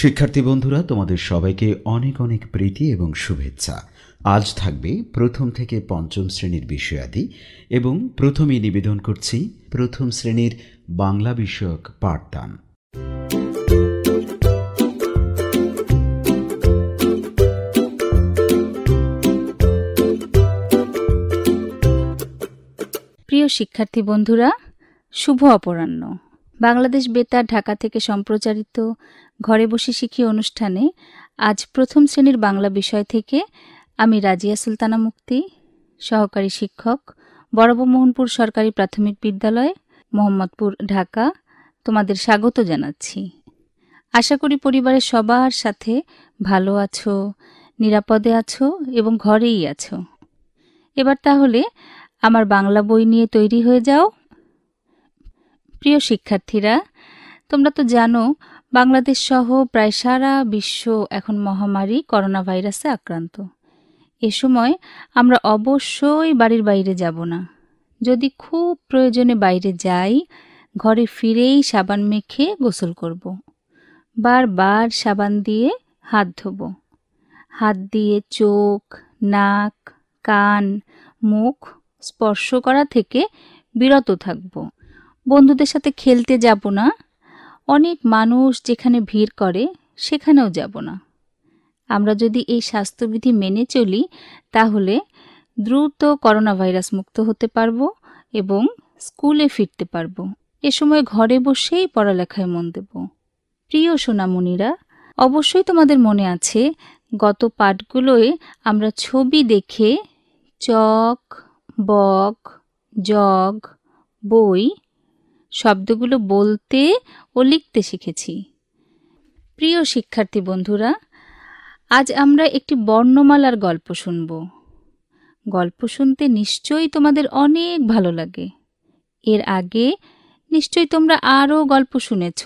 শিক্ষার্থী বন্ধুরা তোমাদের সবাইকে অনেক অনেক প্রীতি এবং শুভেচ্ছা আজ থাকবে প্রথম থেকে পঞ্চম শ্রেণীর বিষয়াদি এবং প্রথমেই নিবেদন করছি প্রথম শ্রেণীর বাংলা বিষয়ক পাঠদান প্রিয় শিক্ষার্থী বন্ধুরা শুভ অপরাহ্ন বাংলাদেশ বেতার ঢাকা থেকে সম্প্রচারিত ঘরে বসে শিখি অনুষ্ঠানে আজ প্রথম শ্রেণীর বাংলা বিষয় থেকে আমি রাজিয়া সুলতানা মুক্তি সহকারী শিক্ষক বরবমোহনপুর সরকারি প্রাথমিক বিদ্যালয় মোহাম্মদপুর ঢাকা তোমাদের স্বাগত জানাচ্ছি আশা করি পরিবারের সবার সাথে ভালো আছো নিরাপদে আছো এবং ঘরেই আছো এবার তাহলে আমার বাংলা বই নিয়ে তৈরি হয়ে যাও প্রিয় শিক্ষার্থীরা তোমরা তো জানো বাংলাদেশ সহ প্রায় সারা বিশ্ব এখন মহামারী করোনা ভাইরাসে আক্রান্ত এ সময় আমরা অবশ্যই বাড়ির বাইরে যাব না যদি খুব প্রয়োজনে বাইরে যাই ঘরে ফিরেই সাবান মেখে গোসল করব। বারবার সাবান দিয়ে হাত ধোব হাত দিয়ে চোখ নাক কান মুখ স্পর্শ করা থেকে বিরত থাকবো বন্ধুদের সাথে খেলতে যাব না অনেক মানুষ যেখানে ভিড় করে সেখানেও যাব না আমরা যদি এই স্বাস্থ্যবিধি মেনে চলি তাহলে দ্রুত করোনা ভাইরাস মুক্ত হতে পারবো এবং স্কুলে ফিরতে পারবো এ সময় ঘরে বসেই পড়ালেখায় মন দেব প্রিয় সোনামণিরা অবশ্যই তোমাদের মনে আছে গত পাঠগুলোয় আমরা ছবি দেখে চক বক জগ বই শব্দগুলো বলতে ও লিখতে শিখেছি প্রিয় শিক্ষার্থী বন্ধুরা আজ আমরা একটি বর্ণমালার গল্প শুনব গল্প শুনতে নিশ্চয়ই তোমাদের অনেক ভালো লাগে এর আগে নিশ্চয়ই তোমরা আরও গল্প শুনেছ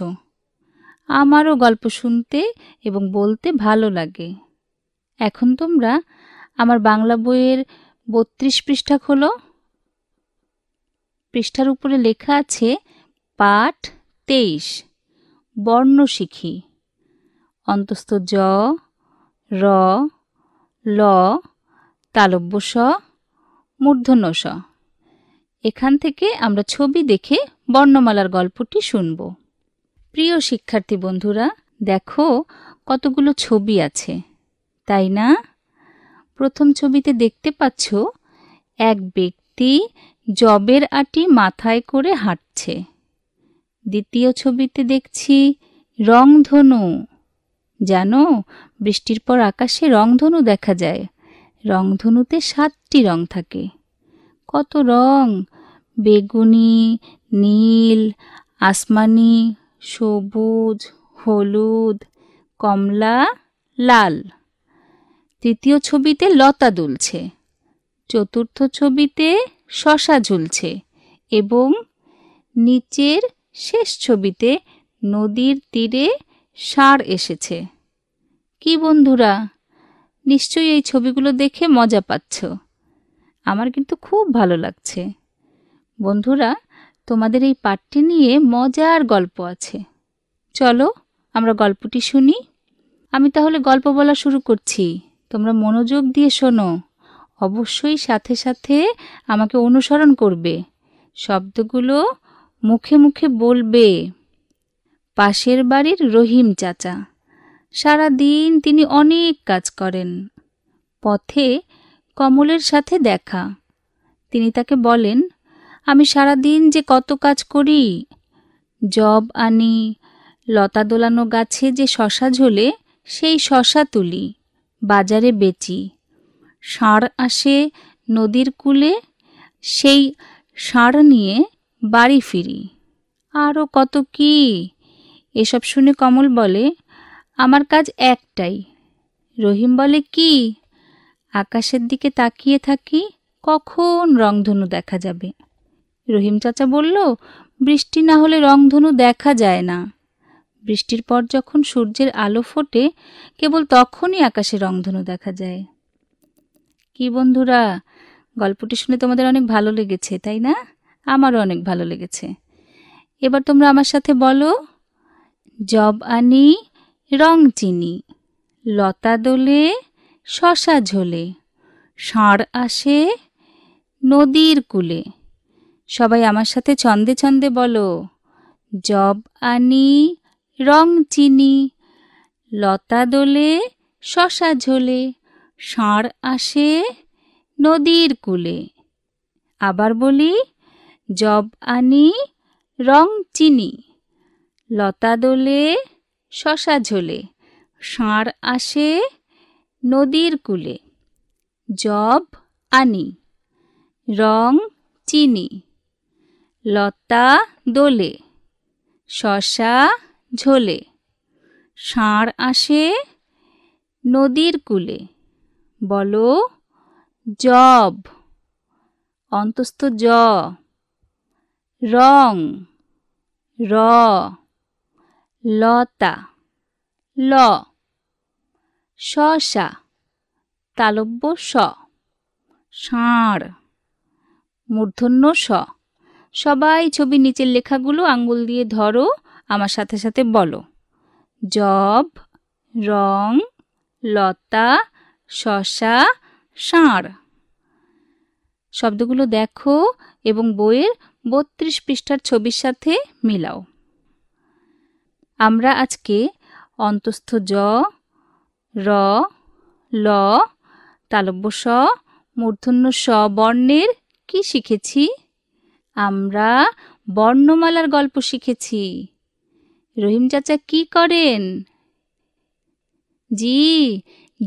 আমারও গল্প শুনতে এবং বলতে ভালো লাগে এখন তোমরা আমার বাংলা বইয়ের বত্রিশ পৃষ্ঠা খোলো পৃষ্ঠার উপরে লেখা আছে পাঠ তেইশ বর্ণ শিখি অন্তস্থ জ র ল তালব্য স মূর্ধন্য স এখান থেকে আমরা ছবি দেখে বর্ণমালার গল্পটি শুনব প্রিয় শিক্ষার্থী বন্ধুরা দেখো কতগুলো ছবি আছে তাই না প্রথম ছবিতে দেখতে পাচ্ছ এক ব্যক্তি জবের আটি মাথায় করে হাঁটছে দ্বিতীয় ছবিতে দেখছি রংধনু জানো বৃষ্টির পর আকাশে রংধনু দেখা যায় রংধনুতে সাতটি রং থাকে কত রং বেগুনি নীল আসমানি সবুজ হলুদ কমলা লাল তৃতীয় ছবিতে লতা দুলছে চতুর্থ ছবিতে শশা ঝুলছে এবং নিচের শেষ ছবিতে নদীর তীরে সার এসেছে কি বন্ধুরা নিশ্চয়ই এই ছবিগুলো দেখে মজা পাচ্ছ আমার কিন্তু খুব ভালো লাগছে বন্ধুরা তোমাদের এই পাঠটি নিয়ে মজার গল্প আছে চলো আমরা গল্পটি শুনি আমি তাহলে গল্প বলা শুরু করছি তোমরা মনোযোগ দিয়ে শোনো অবশ্যই সাথে সাথে আমাকে অনুসরণ করবে শব্দগুলো মুখে মুখে বলবে পাশের বাড়ির রহিম চাচা সারা দিন তিনি অনেক কাজ করেন পথে কমলের সাথে দেখা তিনি তাকে বলেন আমি সারা দিন যে কত কাজ করি জব আনি লতা দোলানো গাছে যে শশা ঝোলে সেই শশা তুলি বাজারে বেচি ষাঁড় আসে নদীর কূলে সেই ষাঁড় নিয়ে বাড়ি ফিরি আরও কত কি এসব শুনে কমল বলে আমার কাজ একটাই রহিম বলে কি আকাশের দিকে তাকিয়ে থাকি কখন রংধনু দেখা যাবে রহিম চাচা বলল বৃষ্টি না হলে রংধনু দেখা যায় না বৃষ্টির পর যখন সূর্যের আলো ফোটে কেবল তখনই আকাশে রংধনু দেখা যায় কি বন্ধুরা গল্পটি শুনে তোমাদের অনেক ভালো লেগেছে তাই না আমারও অনেক ভালো লেগেছে এবার তোমরা আমার সাথে বলো জব আনি রং চিনি লতা দোলে শশা ঝোলে ষাঁড় আসে নদীর কুলে সবাই আমার সাথে ছন্দে ছন্দে বলো জব আনি রং চিনি লতা দোলে শশা ঝোলে ষাঁড় আসে নদীর কুলে আবার বলি জব আনি রং চিনি লতা দোলে শশা ঝোলে ষাঁড় আসে নদীর কূলে জব আনি রং চিনি লতা দোলে শশা ঝোলে ষাঁড় আসে নদীর কূলে বলো জব অন্তস্থ জ রং র লতা ল শশা তালব্য স ষাঁড় মূর্ধন্য স সবাই ছবির নিচের লেখাগুলো আঙ্গুল দিয়ে ধরো আমার সাথে সাথে বলো জব রং লতা শশা ষাঁড় শব্দগুলো দেখো এবং বইয়ের বত্রিশ পৃষ্ঠার ছবির সাথে মিলাও আমরা আজকে অন্তস্থ জ র ল তালব্য স মূর্ধন্য স বর্ণের কি শিখেছি আমরা বর্ণমালার গল্প শিখেছি রহিম চাচা কি করেন জি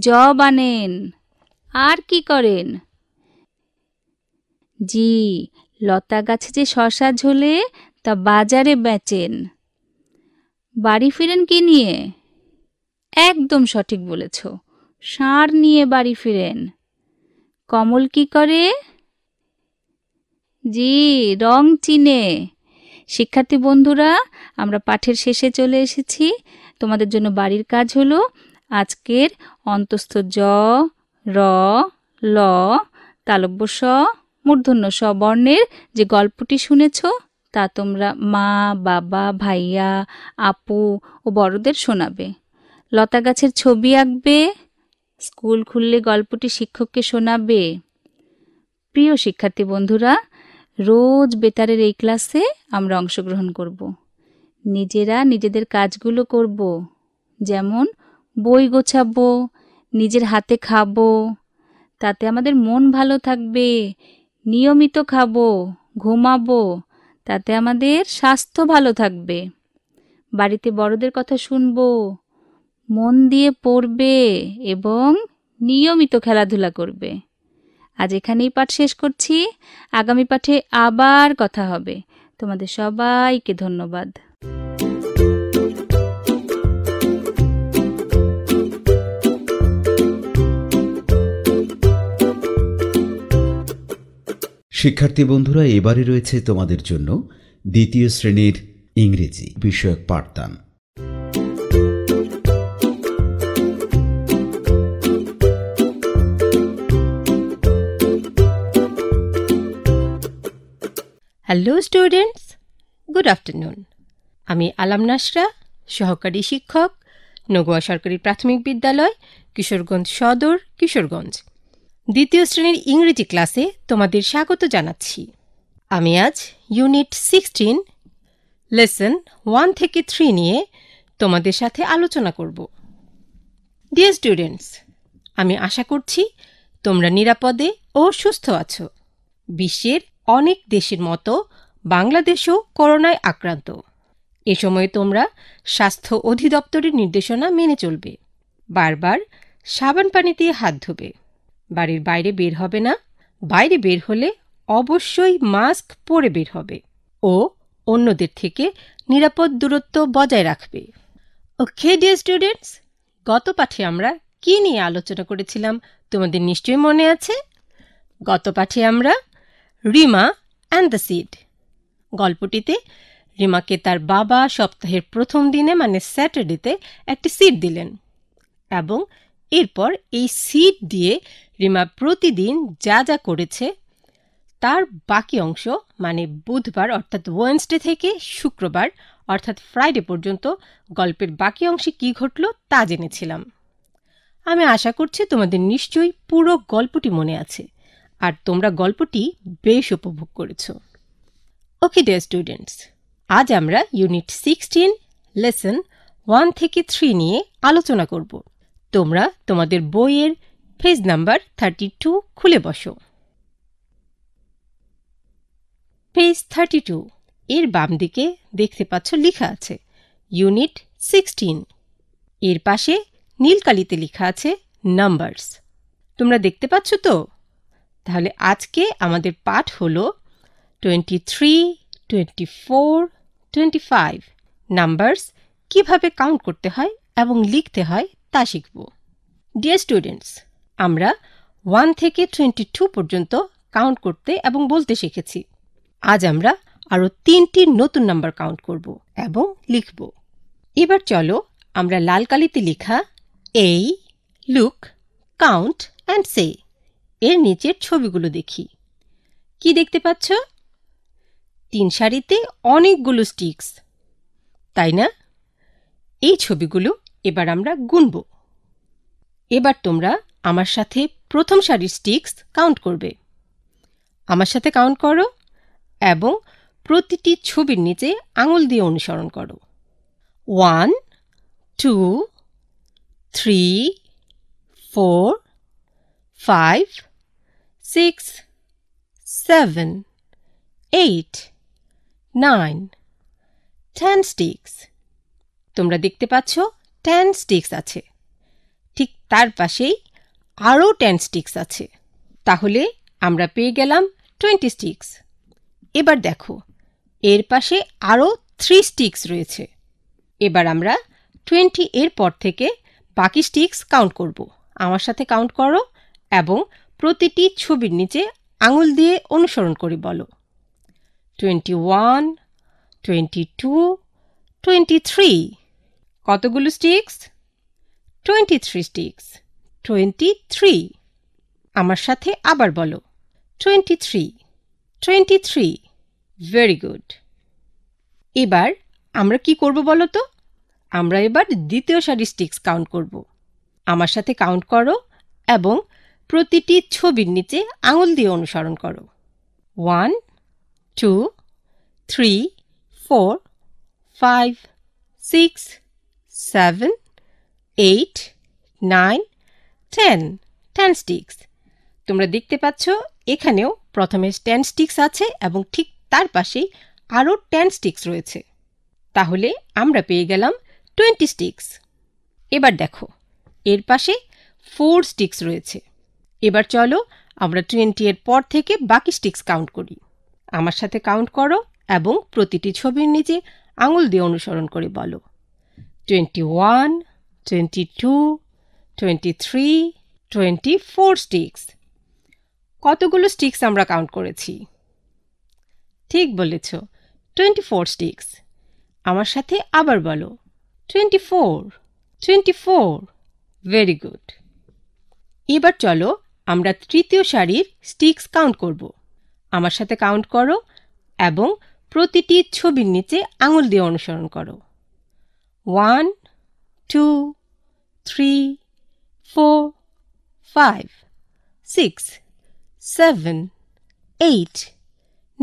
জ বানেন আর কি করেন জি লতা গাছে যে শশা ঝোলে তা বাজারে বেচেন বাড়ি ফিরেন কি নিয়ে একদম সঠিক বলেছ সার নিয়ে বাড়ি ফিরেন কমল কি করে জি রং চিনে শিক্ষার্থী বন্ধুরা আমরা পাঠের শেষে চলে এসেছি তোমাদের জন্য বাড়ির কাজ হলো আজকের অন্তস্থ জ র ল তালব্য স মূর্ধন্য স্ববর্ণের যে গল্পটি শুনেছ তা তোমরা মা বাবা ভাইয়া আপু ও বড়দের শোনাবে লতা গাছের ছবি আঁকবে স্কুল খুললে গল্পটি শিক্ষককে শোনাবে প্রিয় শিক্ষার্থী বন্ধুরা রোজ বেতারের এই ক্লাসে আমরা অংশগ্রহণ করব। নিজেরা নিজেদের কাজগুলো করব। যেমন বই গোছাবো নিজের হাতে খাবো তাতে আমাদের মন ভালো থাকবে নিয়মিত খাবো ঘুমাবো তাতে আমাদের স্বাস্থ্য ভালো থাকবে বাড়িতে বড়দের কথা শুনবো মন দিয়ে পড়বে এবং নিয়মিত খেলাধুলা করবে আজ এখানেই পাঠ শেষ করছি আগামী পাঠে আবার কথা হবে তোমাদের সবাইকে ধন্যবাদ শিক্ষার্থী বন্ধুরা এবারে রয়েছে তোমাদের জন্য দ্বিতীয় শ্রেণীর ইংরেজি বিষয়ক পাঠদান হ্যালো স্টুডেন্টস গুড আফটারনুন আমি আলাম নাসরা সহকারী শিক্ষক নগুয়া সরকারি প্রাথমিক বিদ্যালয় কিশোরগঞ্জ সদর কিশোরগঞ্জ দ্বিতীয় শ্রেণীর ইংরেজি ক্লাসে তোমাদের স্বাগত জানাচ্ছি আমি আজ ইউনিট সিক্সটিন লেসন ওয়ান থেকে থ্রি নিয়ে তোমাদের সাথে আলোচনা করব ডিয়ার স্টুডেন্টস আমি আশা করছি তোমরা নিরাপদে ও সুস্থ আছো বিশ্বের অনেক দেশের মতো বাংলাদেশও করোনায় আক্রান্ত এ সময় তোমরা স্বাস্থ্য অধিদপ্তরের নির্দেশনা মেনে চলবে বারবার সাবান পানি দিয়ে হাত ধোবে বাড়ির বাইরে বের হবে না বাইরে বের হলে অবশ্যই মাস্ক পরে বের হবে ও অন্যদের থেকে নিরাপদ দূরত্ব বজায় রাখবে ওকে ডিয়ার স্টুডেন্টস গত পাঠে আমরা কি নিয়ে আলোচনা করেছিলাম তোমাদের নিশ্চয়ই মনে আছে গত পাঠে আমরা রিমা অ্যান্ড দ্য সিড গল্পটিতে রিমাকে তার বাবা সপ্তাহের প্রথম দিনে মানে স্যাটারডেতে একটি সিট দিলেন এবং এরপর এই সিট দিয়ে রিমা প্রতিদিন যা যা করেছে তার বাকি অংশ মানে বুধবার অর্থাৎ ওয়েন্সডে থেকে শুক্রবার অর্থাৎ ফ্রাইডে পর্যন্ত গল্পের বাকি অংশে কি ঘটল তা জেনেছিলাম আমি আশা করছি তোমাদের নিশ্চয়ই পুরো গল্পটি মনে আছে আর তোমরা গল্পটি বেশ উপভোগ করেছ ওকে ডিয়ার স্টুডেন্টস আজ আমরা ইউনিট সিক্সটিন লেসন ওয়ান থেকে থ্রি নিয়ে আলোচনা করব তোমরা তোমাদের বইয়ের পেজ নাম্বার থার্টি টু খুলে বসো পেজ থার্টি টু এর বাম দিকে দেখতে পাচ্ছ লেখা আছে ইউনিট সিক্সটিন এর পাশে নীলকালিতে লেখা আছে নাম্বারস তোমরা দেখতে পাচ্ছ তো তাহলে আজকে আমাদের পাঠ হল twenty three twenty four twenty five numbers কীভাবে কাউন্ট করতে হয় এবং লিখতে হয় তা শিখব ডিয়ার স্টুডেন্টস আমরা ওয়ান থেকে টোয়েন্টি টু পর্যন্ত কাউন্ট করতে এবং বলতে শিখেছি আজ আমরা আরও তিনটি নতুন নাম্বার কাউন্ট করব এবং লিখব এবার চলো আমরা লাল কালিতে লেখা এই লুক কাউন্ট অ্যান্ড সে এর নিচের ছবিগুলো দেখি কি দেখতে পাচ্ছ তিন সারিতে অনেকগুলো স্টিক্স তাই না এই ছবিগুলো এবার আমরা গুনব এবার তোমরা আমার সাথে প্রথম শাড়ির স্টিক্স কাউন্ট করবে আমার সাথে কাউন্ট করো এবং প্রতিটি ছবির নিচে আঙুল দিয়ে অনুসরণ করো one two three four five six seven eight nine ten sticks তোমরা দেখতে পাচ্ছ টেন স্টিক্স আছে ঠিক তার পাশেই আরও টেন স্টিক্স আছে তাহলে আমরা পেয়ে গেলাম টোয়েন্টি স্টিক্স এবার দেখো এর পাশে আরও থ্রি স্টিক্স রয়েছে এবার আমরা টোয়েন্টি এর পর থেকে বাকি স্টিক্স কাউন্ট করব আমার সাথে কাউন্ট করো এবং প্রতিটি ছবির নিচে আঙুল দিয়ে অনুসরণ করে বলো twenty one twenty two twenty three কতগুলো sticks twenty three sticks twenty three আমার সাথে আবার বলো twenty three twenty three very good এবার আমরা কি করব বলো তো আমরা এবার দ্বিতীয় সারি স্টিক্স কাউন্ট করব আমার সাথে কাউন্ট করো এবং প্রতিটি ছবির নিচে আঙুল দিয়ে অনুসরণ করো one two three four five six seven eight nine ten ten sticks তোমরা দেখতে পাচ্ছ এখানেও প্রথমে টেন স্টিক্স আছে এবং ঠিক তার পাশেই আরও টেন স্টিক্স রয়েছে তাহলে আমরা পেয়ে গেলাম টোয়েন্টি স্টিক্স এবার দেখো এর পাশে ফোর স্টিক্স রয়েছে এবার চলো আমরা টোয়েন্টি এর পর থেকে বাকি স্টিক্স কাউন্ট করি আমার সাথে কাউন্ট করো এবং প্রতিটি ছবির নিচে আঙুল দিয়ে অনুসরণ করে বলো twenty one twenty two twenty twenty four sticks কতগুলো স্টিক্স আমরা কাউন্ট করেছি ঠিক বলেছ টোয়েন্টি ফোর স্টিক্স আমার সাথে আবার বলো twenty four twenty four very good এবার চলো আমরা তৃতীয় শাড়ির স্টিক্স কাউন্ট করব আমার সাথে কাউন্ট করো এবং প্রতিটি ছবির নিচে আঙুল দিয়ে অনুসরণ করো one two three four, five, six, seven, eight,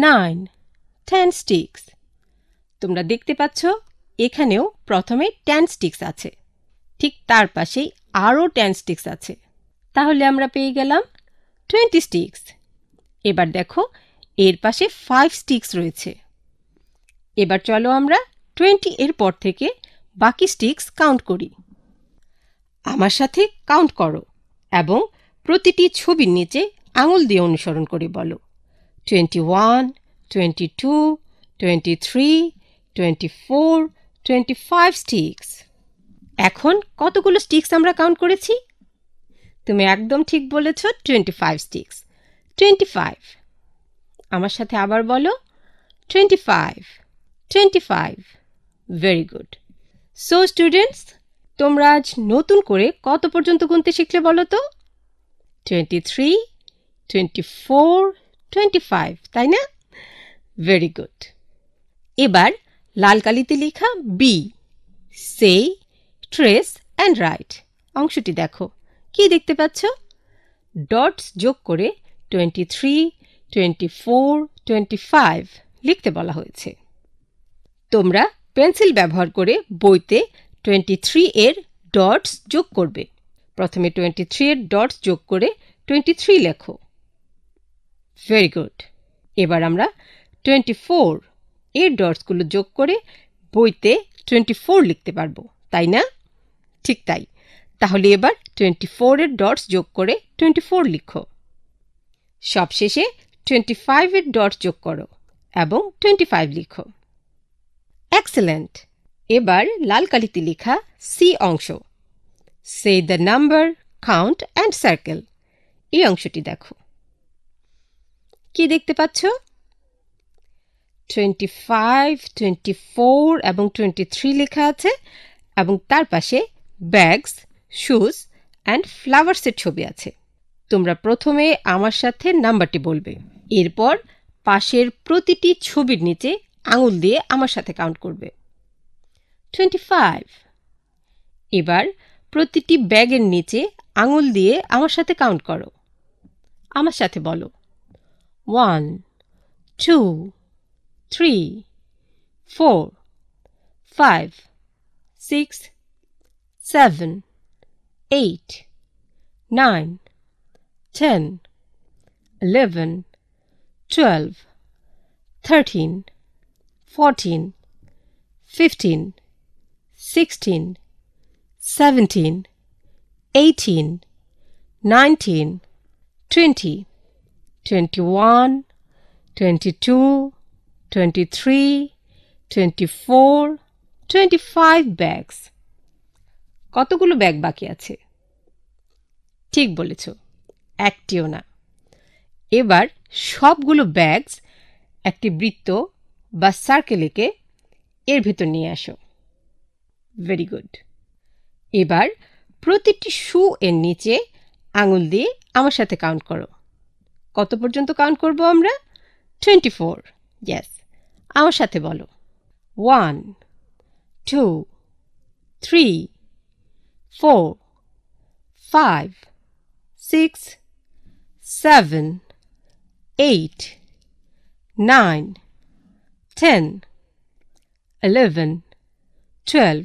nine, ten sticks. তোমরা দেখতে পাচ্ছ এখানেও প্রথমে টেন স্টিক্স আছে ঠিক তার পাশেই আরও টেন স্টিক্স আছে তাহলে আমরা পেয়ে গেলাম টোয়েন্টি স্টিক্স এবার দেখো এর পাশে ফাইভ স্টিক্স রয়েছে এবার চলো আমরা টোয়েন্টি এর পর থেকে বাকি স্টিক্স কাউন্ট করি আমার সাথে কাউন্ট করো এবং প্রতিটি ছবির নিচে আঙুল দিয়ে অনুসরণ করে বলো twenty one twenty two twenty three twenty four twenty five sticks এখন কতগুলো স্টিক্স আমরা কাউন্ট করেছি তুমি একদম ঠিক বলেছ twenty five sticks twenty five আমার সাথে আবার বলো twenty five twenty five very good so students তোমরা আজ নতুন করে কত পর্যন্ত গুনতে শিখলে বলো তো twenty three twenty four twenty five তাই না ভেরি গুড এবার লাল কালিতে লেখা বি সে ট্রেস অ্যান্ড রাইট অংশটি দেখো কি দেখতে পাচ্ছ ডটস যোগ করে twenty three twenty four twenty five লিখতে বলা হয়েছে তোমরা পেন্সিল ব্যবহার করে বইতে টোয়েন্টি থ্রি এর ডটস যোগ করবে প্রথমে টোয়েন্টি থ্রি এর ডটস যোগ করে টোয়েন্টি থ্রি লেখো ভেরি গুড এবার আমরা টোয়েন্টি ফোর এর ডটসগুলো যোগ করে বইতে টোয়েন্টি ফোর লিখতে পারবো তাই না ঠিক তাই তাহলে এবার টোয়েন্টি ফোরের ডটস যোগ করে টোয়েন্টি ফোর লিখো সবশেষে টোয়েন্টি ফাইভের ডটস যোগ করো এবং টোয়েন্টি ফাইভ লিখো এক্সেলেন্ট এবার লাল কালিতে লেখা সি অংশ say the number count and circle এই অংশটি দেখো কি দেখতে পাচ্ছ টোয়েন্টি ফাইভ টোয়েন্টি ফোর এবং টোয়েন্টি থ্রি লেখা আছে এবং তার পাশে ব্যাগস শুজ অ্যান্ড ফ্লাওয়ার্সের ছবি আছে তোমরা প্রথমে আমার সাথে নাম্বারটি বলবে এরপর পাশের প্রতিটি ছবির নিচে আঙুল দিয়ে আমার সাথে কাউন্ট করবে টোয়েন্টি ফাইভ এবার প্রতিটি ব্যাগের নিচে আঙুল দিয়ে আমার সাথে কাউন্ট করো আমার সাথে বলো one two three four five six seven eight nine ten eleven twelve thirteen fourteen fifteen sixteen, seventeen, eighteen, nineteen, twenty, twenty-one, twenty-two, twenty-three, twenty-four, twenty-five bags. কতগুলো ব্যাগ বাকি আছে ঠিক বলেছ একটিও না এবার সবগুলো ব্যাগস একটি বৃত্ত বা সার্কেলেকে এর ভেতর নিয়ে আসো ভেরি গুড এবার প্রতিটি শু এর নিচে আঙুল দিয়ে আমার সাথে কাউন্ট করো কত পর্যন্ত কাউন্ট করব আমরা টোয়েন্টি ফোর ইয়াস আমার সাথে বলো one two three four five six seven eight nine ten eleven twelve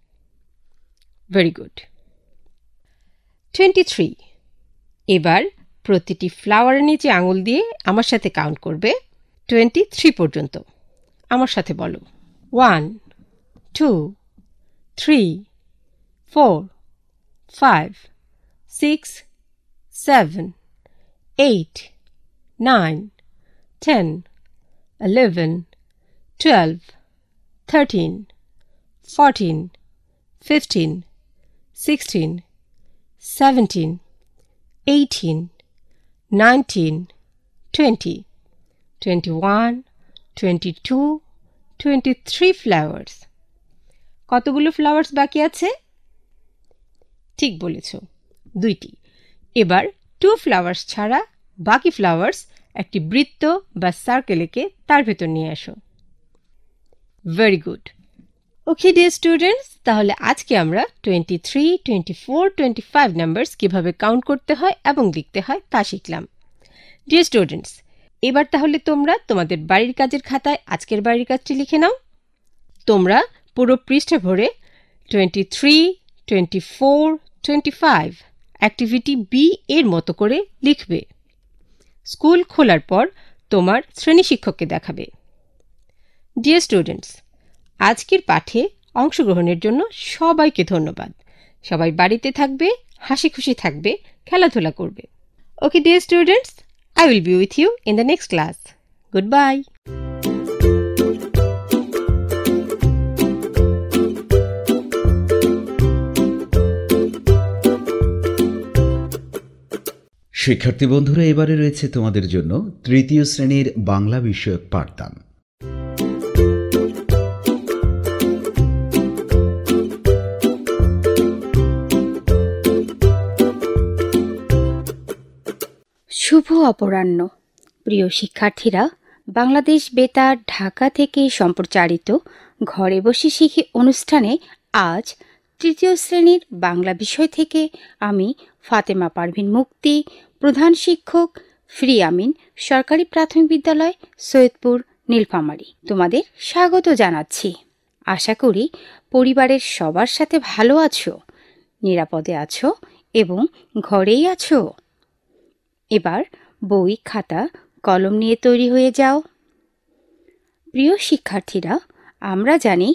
very good twenty three এবার প্রতিটি ফ্লাওয়ারের নিচে আঙুল দিয়ে আমার সাথে কাউন্ট করবে টোয়েন্টি থ্রি পর্যন্ত আমার সাথে বলো one two three four five six seven eight nine ten eleven twelve thirteen fourteen fifteen sixteen, seventeen, eighteen, nineteen, twenty, twenty-one, twenty-two, twenty-three flowers. কতগুলো ফ্লাওয়ার্স বাকি আছে ঠিক বলেছ দুইটি এবার টু ফ্লাওয়ার্স ছাড়া বাকি ফ্লাওয়ার্স একটি বৃত্ত বা সার্কেলেকে তার ভেতর নিয়ে আসো very good okay dear students তাহলে আজকে আমরা twenty three twenty four twenty five numbers কীভাবে কাউন্ট করতে হয় এবং লিখতে হয় তা শিখলাম ডিয়ার স্টুডেন্টস এবার তাহলে তোমরা তোমাদের বাড়ির কাজের খাতায় আজকের বাড়ির কাজটি লিখে নাও তোমরা পুরো পৃষ্ঠে ভরে twenty three twenty four twenty five activity B এর মতো করে লিখবে স্কুল খোলার পর তোমার শ্রেণী শিক্ষককে দেখাবে ডিয়ার স্টুডেন্টস আজকের পাঠে অংশগ্রহণের জন্য সবাইকে ধন্যবাদ সবাই বাড়িতে থাকবে হাসি খুশি থাকবে খেলাধুলা করবে okay dear students I will be with you in the next class good bye শিক্ষার্থী বন্ধুরা এবারে রয়েছে তোমাদের জন্য তৃতীয় শ্রেণীর বাংলা বিষয়ক পাঠদান শুভ অপরাহ্ন প্রিয় শিক্ষার্থীরা বাংলাদেশ বেতার ঢাকা থেকে সম্প্রচারিত ঘরে বসে শিখি অনুষ্ঠানে আজ তৃতীয় শ্রেণীর বাংলা বিষয় থেকে আমি ফাতেমা পারভিন মুক্তি প্রধান শিক্ষক ফ্রি আমিন সরকারি প্রাথমিক বিদ্যালয় সৈয়দপুর নীলফামারি তোমাদের স্বাগত জানাচ্ছি আশা করি পরিবারের সবার সাথে ভালো আছো নিরাপদে আছো এবং ঘরেই আছো এবার বই খাতা কলম নিয়ে তৈরি হয়ে যাও প্রিয় শিক্ষার্থীরা আমরা জানি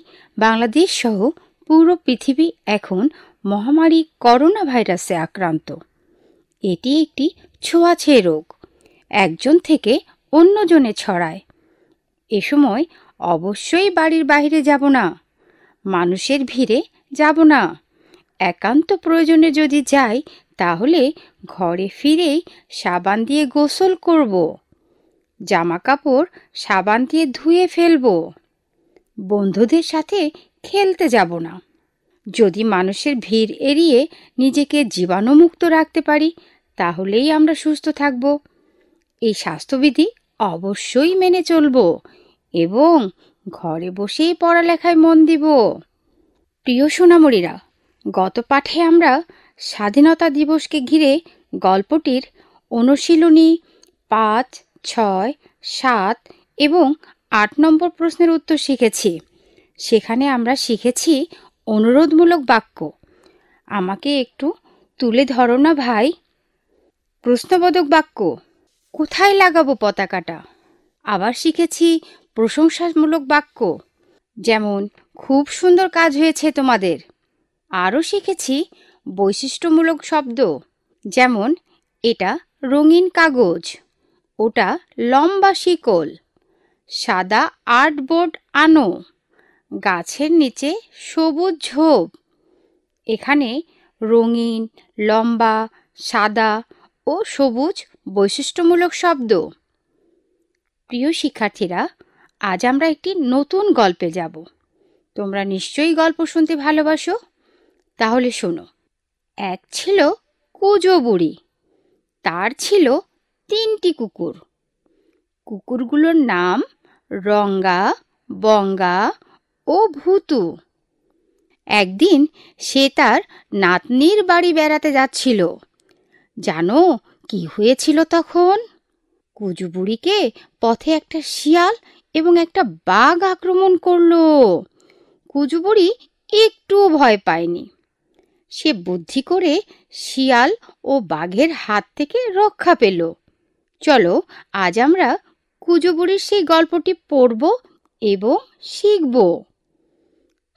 বাংলাদেশ সহ পুরো পৃথিবী এখন মহামারী করোনা ভাইরাসে আক্রান্ত এটি একটি ছোঁয়াছে রোগ একজন থেকে অন্যজনে ছড়ায় এ সময় অবশ্যই বাড়ির বাইরে যাব না মানুষের ভিড়ে যাব না একান্ত প্রয়োজনে যদি যাই তাহলে ঘরে ফিরেই সাবান দিয়ে গোসল করব জামা কাপড় সাবান দিয়ে ধুয়ে ফেলব বন্ধুদের সাথে খেলতে যাব না যদি মানুষের ভিড় এড়িয়ে নিজেকে জীবাণুমুক্ত রাখতে পারি তাহলেই আমরা সুস্থ থাকব এই স্বাস্থ্যবিধি অবশ্যই মেনে চলব এবং ঘরে বসেই পড়ালেখায় মন দিব প্রিয় সোনামরিরা গত পাঠে আমরা স্বাধীনতা দিবসকে ঘিরে গল্পটির অনুশীলনী পাঁচ ছয় সাত এবং আট নম্বর প্রশ্নের উত্তর শিখেছি সেখানে আমরা শিখেছি অনুরোধমূলক বাক্য আমাকে একটু তুলে ধরো না ভাই প্রশ্নবোধক বাক্য কোথায় লাগাবো পতাকাটা আবার শিখেছি প্রশংসামূলক বাক্য যেমন খুব সুন্দর কাজ হয়েছে তোমাদের আরও শিখেছি বৈশিষ্ট্যমূলক শব্দ যেমন এটা রঙিন কাগজ ওটা লম্বা শিকল সাদা আর্টবোর্ড আনো গাছের নিচে সবুজ ঝোপ এখানে রঙিন লম্বা সাদা ও সবুজ বৈশিষ্ট্যমূলক শব্দ প্রিয় শিক্ষার্থীরা আজ আমরা একটি নতুন গল্পে যাব তোমরা নিশ্চয়ই গল্প শুনতে ভালোবাসো তাহলে শোনো এক ছিল কুজো বুড়ি তার ছিল তিনটি কুকুর কুকুরগুলোর নাম রঙ্গা বঙ্গা ও ভুতু একদিন সে তার নাতনির বাড়ি বেড়াতে যাচ্ছিল জানো কি হয়েছিল তখন কুজুবুড়িকে পথে একটা শিয়াল এবং একটা বাঘ আক্রমণ করল কুজুবুড়ি একটুও ভয় পায়নি সে বুদ্ধি করে শিয়াল ও বাঘের হাত থেকে রক্ষা পেল চলো আজ আমরা কুজবুড়ির সেই গল্পটি পড়ব এবং শিখব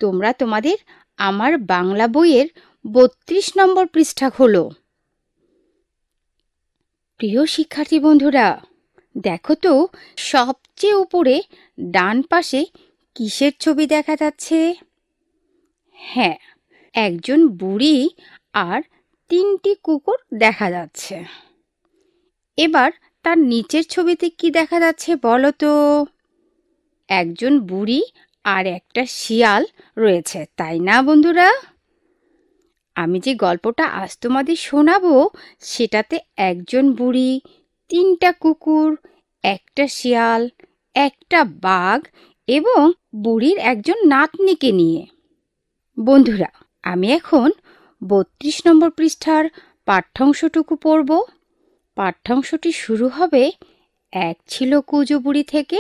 তোমরা তোমাদের আমার বাংলা বইয়ের বত্রিশ নম্বর পৃষ্ঠা খোল প্রিয় শিক্ষার্থী বন্ধুরা দেখো তো সবচেয়ে উপরে ডান পাশে কিসের ছবি দেখা যাচ্ছে হ্যাঁ একজন বুড়ি আর তিনটি কুকুর দেখা যাচ্ছে এবার তার নিচের ছবিতে কি দেখা যাচ্ছে বলো তো একজন বুড়ি আর একটা শিয়াল রয়েছে তাই না বন্ধুরা আমি যে গল্পটা আজ তোমাদের শোনাবো সেটাতে একজন বুড়ি তিনটা কুকুর একটা শিয়াল একটা বাঘ এবং বুড়ির একজন নাতনিকে নিয়ে বন্ধুরা আমি এখন বত্রিশ নম্বর পৃষ্ঠার পাঠ্যাংশটুকু পড়ব পাঠ্যাংশটি শুরু হবে এক ছিল কুজো বুড়ি থেকে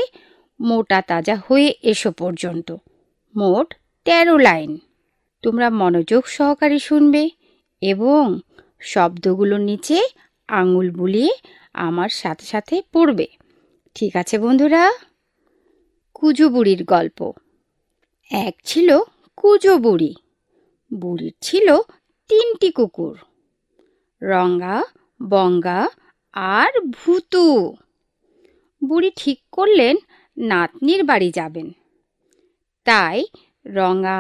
মোটা তাজা হয়ে এসো পর্যন্ত মোট তেরো লাইন তোমরা মনোযোগ সহকারে শুনবে এবং শব্দগুলো নিচে আঙুল বুলিয়ে আমার সাথে সাথে পড়বে ঠিক আছে বন্ধুরা কুজো বুড়ির গল্প এক ছিল কুজো বুড়ি বুড়ির ছিল তিনটি কুকুর রঙ্গা বঙ্গা আর ভূতু বুড়ি ঠিক করলেন নাতনির বাড়ি যাবেন তাই রঙ্গা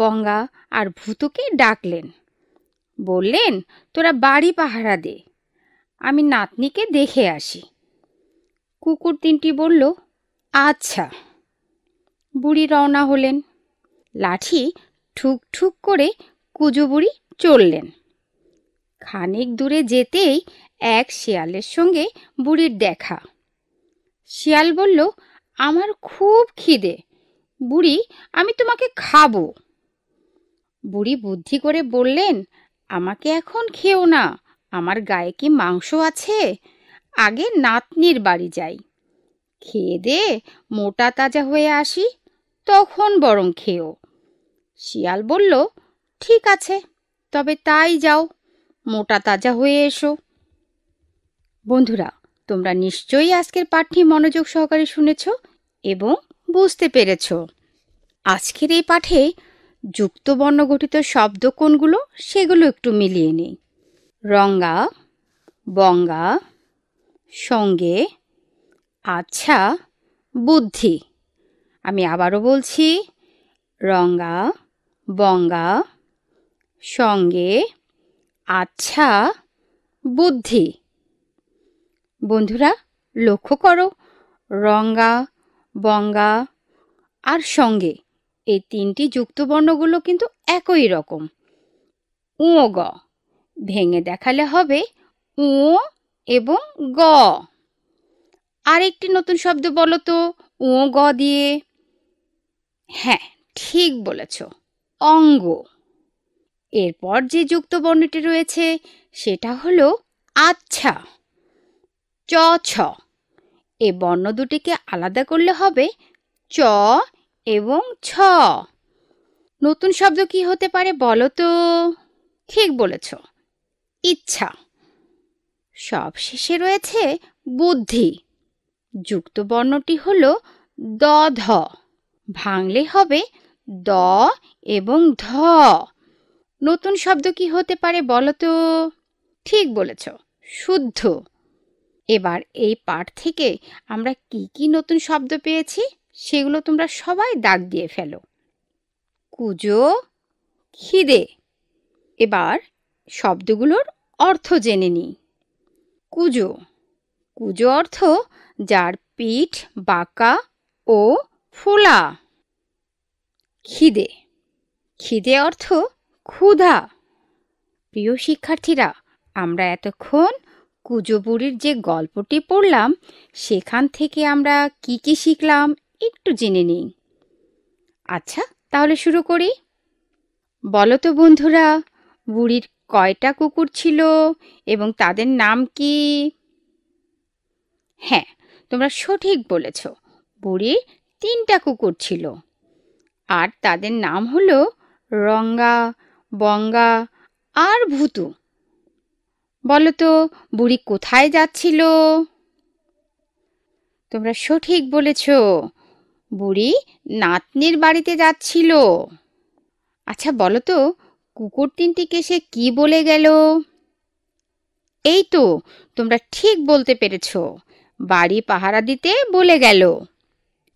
বঙ্গা আর ভূতুকে ডাকলেন বললেন তোরা বাড়ি পাহারা দে আমি নাতনিকে দেখে আসি কুকুর তিনটি বলল আচ্ছা বুড়ি রওনা হলেন লাঠি ঠুক ঠুক করে কুজুবুড়ি চললেন খানিক দূরে যেতেই এক শিয়ালের সঙ্গে বুড়ির দেখা শিয়াল বলল আমার খুব খিদে বুড়ি আমি তোমাকে খাবো বুড়ি বুদ্ধি করে বললেন আমাকে এখন খেও না আমার গায়ে কি মাংস আছে আগে নাতনির বাড়ি যাই খেয়ে দে মোটা তাজা হয়ে আসি তখন বরং খেও শিয়াল বলল ঠিক আছে তবে তাই যাও মোটা তাজা হয়ে এসো বন্ধুরা তোমরা নিশ্চয়ই আজকের পাঠটি মনোযোগ সহকারে শুনেছ এবং বুঝতে পেরেছ আজকের এই পাঠে যুক্ত বর্ণ গঠিত শব্দ কোনগুলো সেগুলো একটু মিলিয়ে নিই রঙ্গা বঙ্গা সঙ্গে আচ্ছা বুদ্ধি আমি আবারও বলছি রঙ্গা বঙ্গা সঙ্গে আচ্ছা বুদ্ধি বন্ধুরা লক্ষ্য করো রঙ্গা বঙ্গা আর সঙ্গে এই তিনটি যুক্ত বর্ণগুলো কিন্তু একই রকম উঁ গ ভেঙে দেখালে হবে উঁ এবং গ আরেকটি নতুন শব্দ বলো তো উঁ গ দিয়ে হ্যাঁ ঠিক বলেছো অঙ্গ এরপর যে যুক্ত বর্ণটি রয়েছে সেটা হলো আচ্ছা চ ছ এ বর্ণ দুটিকে আলাদা করলে হবে চ এবং ছ নতুন শব্দ কি হতে পারে বলো তো ঠিক বলেছ ইচ্ছা সব শেষে রয়েছে বুদ্ধি যুক্ত বর্ণটি হল দ ধ ভাঙলে হবে দ এবং ধ নতুন শব্দ কি হতে পারে বলো তো ঠিক বলেছ শুদ্ধ এবার এই পাঠ থেকে আমরা কি কি নতুন শব্দ পেয়েছি সেগুলো তোমরা সবাই দাগ দিয়ে ফেলো কুজো খিদে এবার শব্দগুলোর অর্থ জেনে নিই কুজো কুজো অর্থ যার পিঠ বাঁকা ও ফোলা খিদে খিদে অর্থ ক্ষুধা প্রিয় শিক্ষার্থীরা আমরা এতক্ষণ কুজবুরির যে গল্পটি পড়লাম সেখান থেকে আমরা কি কি শিখলাম একটু জেনে নিই আচ্ছা তাহলে শুরু করি বলো তো বন্ধুরা বুড়ির কয়টা কুকুর ছিল এবং তাদের নাম কি হ্যাঁ তোমরা সঠিক বলেছ বুড়ির তিনটা কুকুর ছিল আর তাদের নাম হল রঙ্গা বঙ্গা আর ভুতু বলতো বুড়ি কোথায় যাচ্ছিল তোমরা সঠিক বলেছ বুড়ি নাতনির বাড়িতে যাচ্ছিল আচ্ছা বলো তো কুকুর তিনটিকে সে কি বলে গেল এই তো তোমরা ঠিক বলতে পেরেছ বাড়ি পাহারা দিতে বলে গেল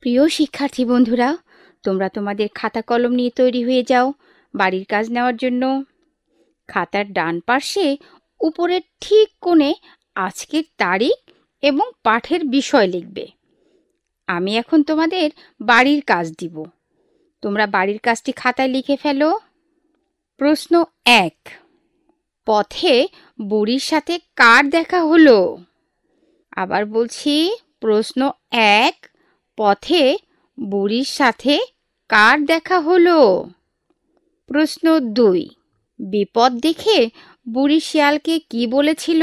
প্রিয় শিক্ষার্থী বন্ধুরা তোমরা তোমাদের খাতা কলম নিয়ে তৈরি হয়ে যাও বাড়ির কাজ নেওয়ার জন্য খাতার ডান পাশে উপরের ঠিক কোণে আজকের তারিখ এবং পাঠের বিষয় লিখবে আমি এখন তোমাদের বাড়ির কাজ দিব তোমরা বাড়ির কাজটি খাতায় লিখে ফেলো প্রশ্ন এক পথে বুড়ির সাথে কার দেখা হলো আবার বলছি প্রশ্ন এক পথে বুড়ির সাথে কার দেখা হলো প্রশ্ন দুই বিপদ দেখে বুড়ি শিয়ালকে কি বলেছিল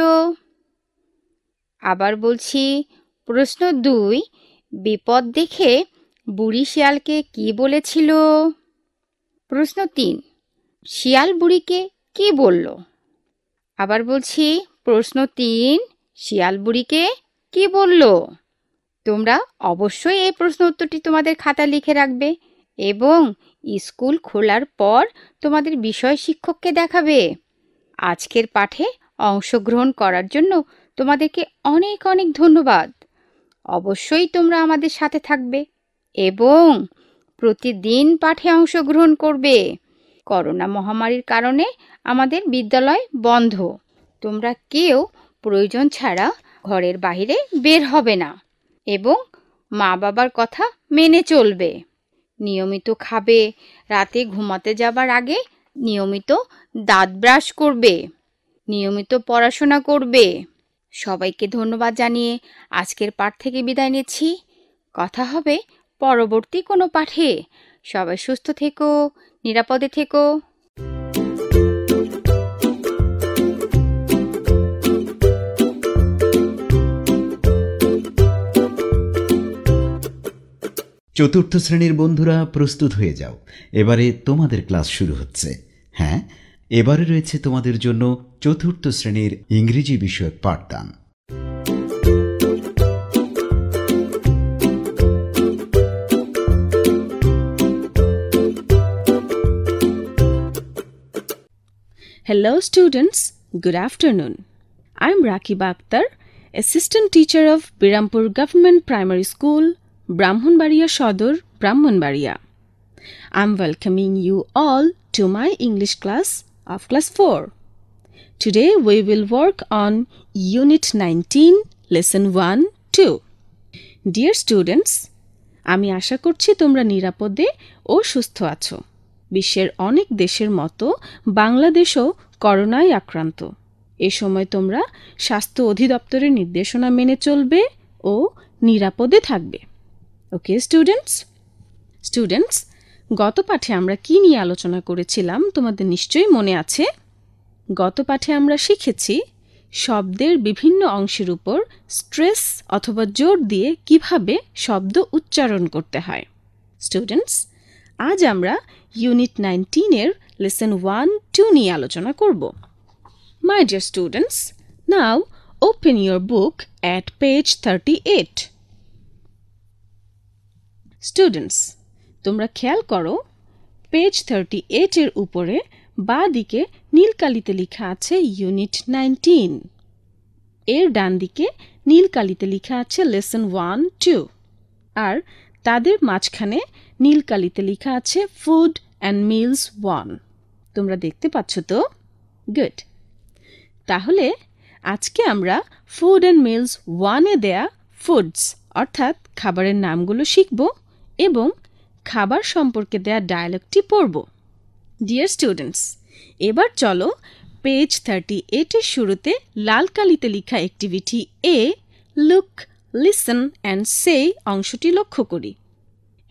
আবার বলছি প্রশ্ন দুই বিপদ দেখে বুড়ি শিয়ালকে কি বলেছিল প্রশ্ন তিন শিয়াল বুড়িকে কি বলল আবার বলছি প্রশ্ন তিন শিয়াল বুড়িকে কি বলল তোমরা অবশ্যই এই প্রশ্ন উত্তরটি তোমাদের খাতা লিখে রাখবে এবং স্কুল খোলার পর তোমাদের বিষয় শিক্ষককে দেখাবে আজকের পাঠে অংশগ্রহণ করার জন্য তোমাদেরকে অনেক অনেক ধন্যবাদ অবশ্যই তোমরা আমাদের সাথে থাকবে এবং প্রতিদিন পাঠে অংশগ্রহণ করবে করোনা মহামারীর কারণে আমাদের বিদ্যালয় বন্ধ তোমরা কেউ প্রয়োজন ছাড়া ঘরের বাহিরে বের হবে না এবং মা বাবার কথা মেনে চলবে নিয়মিত খাবে রাতে ঘুমাতে যাবার আগে নিয়মিত দাঁত ব্রাশ করবে নিয়মিত পড়াশোনা করবে সবাইকে ধন্যবাদ জানিয়ে আজকের পাঠ থেকে বিদায় নিচ্ছি কথা হবে পরবর্তী কোনো পাঠে সবাই সুস্থ থেকো নিরাপদে থেকো চতুর্থ শ্রেণীর বন্ধুরা প্রস্তুত হয়ে যাও এবারে তোমাদের ক্লাস শুরু হচ্ছে হ্যাঁ এবারে রয়েছে তোমাদের জন্য চতুর্থ শ্রেণীর ইংরেজি বিষয়ক পাঠদান hello students good afternoon I am Rakiba Akter assistant teacher of Birampur government primary school Brahmanbaria Sadar Brahmanbaria I am welcoming you all to my English class of class four today we will work on unit nineteen lesson one two dear students আমি আশা করছি তোমরা নিরাপদে ও সুস্থ আছো বিশ্বের অনেক দেশের মতো বাংলাদেশও করোনায় আক্রান্ত এ সময় তোমরা স্বাস্থ্য অধিদপ্তরের নির্দেশনা মেনে চলবে ও নিরাপদে থাকবে ওকে স্টুডেন্টস স্টুডেন্টস গত পাঠে আমরা কি নিয়ে আলোচনা করেছিলাম তোমাদের নিশ্চয়ই মনে আছে গত পাঠে আমরা শিখেছি শব্দের বিভিন্ন অংশের উপর স্ট্রেস অথবা জোর দিয়ে কিভাবে শব্দ উচ্চারণ করতে হয় স্টুডেন্টস আজ আমরা ইউনিট নাইনটিনের লেসন ওয়ান টু নিয়ে আলোচনা করব my dear students now open your book at page thirty eight students তোমরা খেয়াল করো পেজ থার্টি এইটের উপরে বা দিকে নীলকালিতে লেখা আছে ইউনিট নাইনটিন এর ডান দিকে নীলকালিতে লেখা আছে লেসন ওয়ান টু আর তাদের মাঝখানে নীলকালিতে লেখা আছে ফুড অ্যান্ড মিলস ওয়ান তোমরা দেখতে পাচ্ছ তো গুড তাহলে আজকে আমরা ফুড অ্যান্ড মিলস ওয়ানে দেয়া ফুডস অর্থাৎ খাবারের নামগুলো শিখবো এবং খাবার সম্পর্কে দেয়া ডায়ালগটি পড়ব ডিয়ার স্টুডেন্টস এবার চলো পেজ থার্টি এটের শুরুতে লাল কালিতে লেখা activity A look listen and say অংশটি লক্ষ্য করি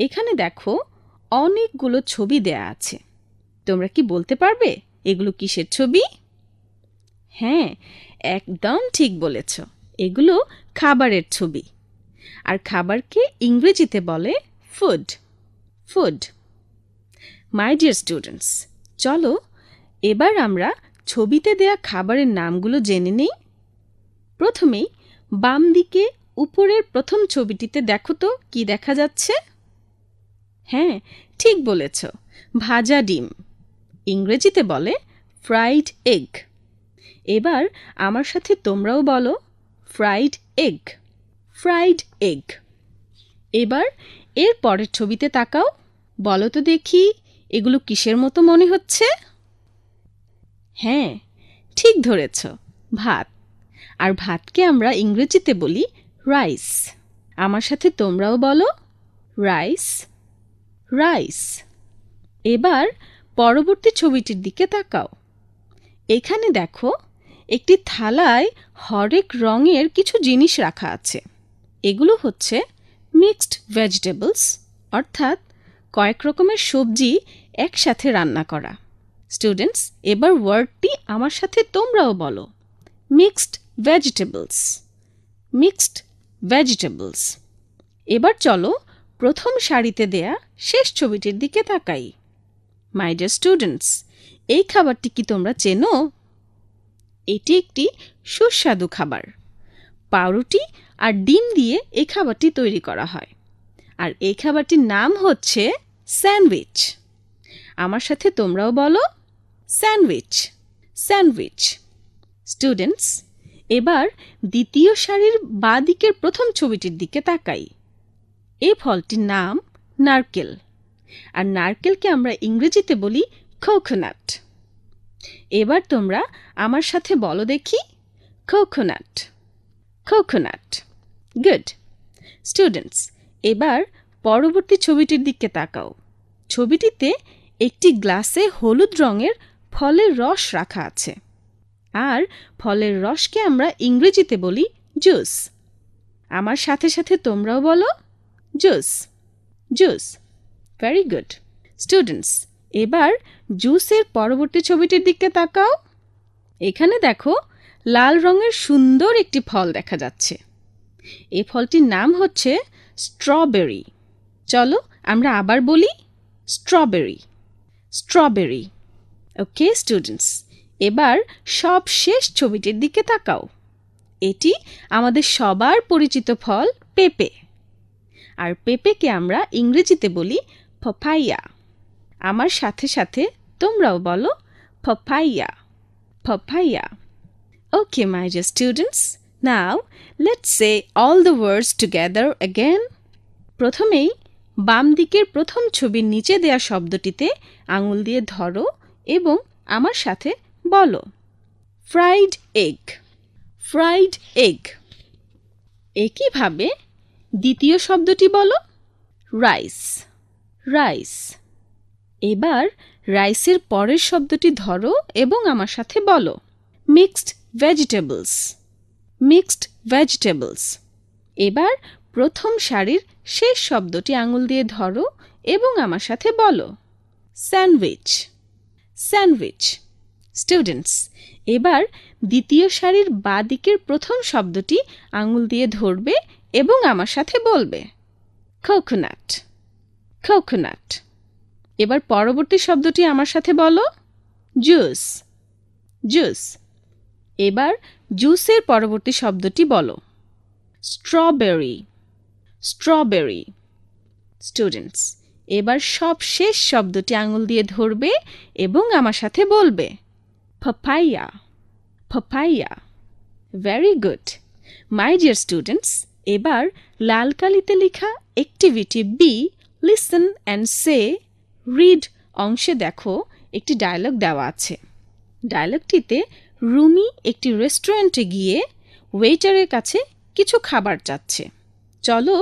এখানে দেখো অনেকগুলো ছবি দেয়া আছে তোমরা কি বলতে পারবে এগুলো কিসের ছবি হ্যাঁ একদম ঠিক বলেছ এগুলো খাবারের ছবি আর খাবারকে ইংরেজিতে বলে food food my dear students চলো এবার আমরা ছবিতে দেয়া খাবারের নামগুলো জেনে নিই প্রথমেই বাম দিকে উপরের প্রথম ছবিটিতে দেখো তো কী দেখা যাচ্ছে হ্যাঁ ঠিক বলেছ ভাজা ডিম ইংরেজিতে বলে ফ্রাইড এগ এবার আমার সাথে তোমরাও বলো ফ্রাইড এগ ফ্রাইড এগ এবার এর পরের ছবিতে তাকাও বলো তো দেখি এগুলো কিসের মতো মনে হচ্ছে হ্যাঁ ঠিক ধরেছ ভাত আর ভাতকে আমরা ইংরেজিতে বলি রাইস আমার সাথে তোমরাও বলো রাইস রাইস এবার পরবর্তী ছবিটির দিকে তাকাও এখানে দেখো একটি থালায় হরেক রঙের কিছু জিনিস রাখা আছে এগুলো হচ্ছে মিক্সড ভেজিটেবলস অর্থাৎ কয়েক রকমের সবজি একসাথে রান্না করা স্টুডেন্টস এবার ওয়ার্ডটি আমার সাথে তোমরাও বলো মিক্সড ভেজিটেবলস মিক্সড ভেজিটেবলস এবার চলো প্রথম শাড়িতে দেয়া শেষ ছবিটির দিকে তাকাই মাই ডিয়ার স্টুডেন্টস এই খাবারটি কি তোমরা চেনো এটি একটি সুস্বাদু খাবার পাউরুটি আর ডিম দিয়ে এই খাবারটি তৈরি করা হয় আর এই খাবারটির নাম হচ্ছে স্যান্ডউইচ আমার সাথে তোমরাও বলো স্যান্ডউইচ স্যান্ডউইচ স্টুডেন্টস এবার দ্বিতীয় সারির বাঁ দিকের প্রথম ছবিটির দিকে তাকাই এই ফলটির নাম নারকেল আর নারকেলকে আমরা ইংরেজিতে বলি কোকোনাট এবার তোমরা আমার সাথে বলো দেখি কোকোনাট কোকোনাট গুড স্টুডেন্টস এবার পরবর্তী ছবিটির দিকে তাকাও ছবিটিতে একটি গ্লাসে হলুদ রঙের ফলের রস রাখা আছে আর ফলের রসকে আমরা ইংরেজিতে বলি জুস আমার সাথে সাথে তোমরাও বলো juice juice very good students এবার জুসের পরবর্তী ছবিটির দিকে তাকাও এখানে দেখো লাল রঙের সুন্দর একটি ফল দেখা যাচ্ছে এ ফলটির নাম হচ্ছে স্ট্রবেরি চলো আমরা আবার বলি স্ট্রবেরি স্ট্রবেরি ওকে স্টুডেন্টস এবার সব শেষ ছবিটির দিকে তাকাও এটি আমাদের সবার পরিচিত ফল পেঁপে আর পেঁপেকে আমরা ইংরেজিতে বলি ফফাইয়া আমার সাথে সাথে তোমরাও বলো papaya papaya okay my dear students Now, let's say all the words together again. প্রথমেই বাম দিকের প্রথম ছবির নিচে দেয়া শব্দটিতে আঙুল দিয়ে ধরো এবং আমার সাথে বলো ফ্রাইড এগ ফ্রাইড এগ একইভাবে দ্বিতীয় শব্দটি বলো রাইস রাইস এবার রাইসের পরের শব্দটি ধরো এবং আমার সাথে বলো মিক্সড ভেজিটেবলস মিক্সড ভেজিটেবলস এবার প্রথম সারির শেষ শব্দটি আঙুল দিয়ে ধরো এবং আমার সাথে বলো স্যান্ডউইচ স্যান্ডউইচ স্টুডেন্টস এবার দ্বিতীয় সারির বা দিকের প্রথম শব্দটি আঙুল দিয়ে ধরবে এবং আমার সাথে বলবে কোকোনাট কোকোনাট এবার পরবর্তী শব্দটি আমার সাথে বলো জুস জুস এবার জুসের পরবর্তী শব্দটি বলো স্ট্রবেরি স্ট্রবেরি স্টুডেন্টস এবার সব শেষ শব্দটি আঙুল দিয়ে ধরবে এবং আমার সাথে বলবে papaya papaya very good my dear students এবার লাল কালিতে লেখা activity B listen and say read অংশে দেখো একটি ডায়লগ দেওয়া আছে ডায়লগটিতে রুমি একটি রেস্টুরেন্টে গিয়ে ওয়েটারের কাছে কিছু খাবার চাচ্ছে চলো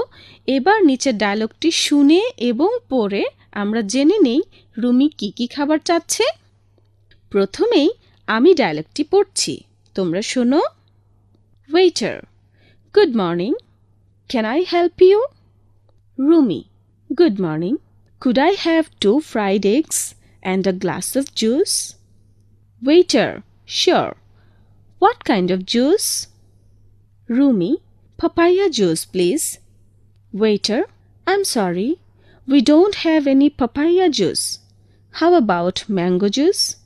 এবার নিচের ডায়লগটি শুনে এবং পড়ে আমরা জেনে নেই রুমি কি কি খাবার চাচ্ছে প্রথমেই আমি ডায়লগটি পড়ছি তোমরা শোনো waiter good morning can I help you Rumi good morning could I have two fried eggs and a glass of juice waiter Sure. What kind of juice? Rumi, papaya juice, please. Waiter, I'm sorry. We don't have any papaya juice. How about mango juice?